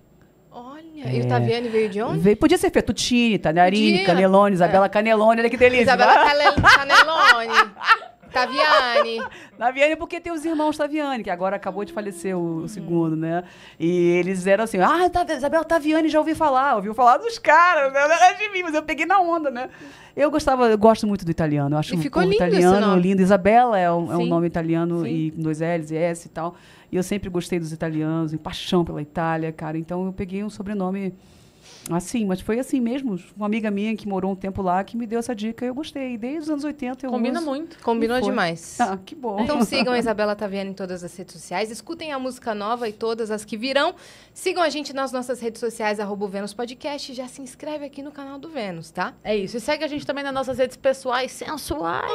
É. E o é. Taviani veio de onde? Veio, podia ser Fettuccine, Tanarini, Canelone, Isabela é. Canelone, olha que delícia. Isabela né? Canelone. Taviani. Taviani, porque tem os irmãos Taviani, que agora acabou de falecer o, o uhum. segundo, né? E eles eram assim, ah, Tav tá, Isabel Taviani, já ouvi falar, ouviu falar dos caras, né? era é de mim, mas eu peguei na onda, né? Eu gostava, eu gosto muito do italiano, eu acho e ficou lindo italiano lindo. Isabela é um, é um nome italiano, Sim. e com dois L's e S e tal. E eu sempre gostei dos italianos, e paixão pela Itália, cara. Então eu peguei um sobrenome assim, mas foi assim mesmo. Uma amiga minha que morou um tempo lá que me deu essa dica eu gostei. Desde os anos 80 eu Combina uso. muito. Combinou demais. Ah, que bom. Então sigam a Isabela Taviano em todas as redes sociais. Escutem a música nova e todas as que virão. Sigam a gente nas nossas redes sociais, arroba Vênus Podcast. Já se inscreve aqui no canal do Vênus, tá? É isso. E segue a gente também nas nossas redes pessoais sensuais.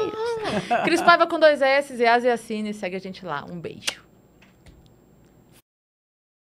Ah. Cris Paiva com dois S e Asiacine. Segue a gente lá. Um beijo.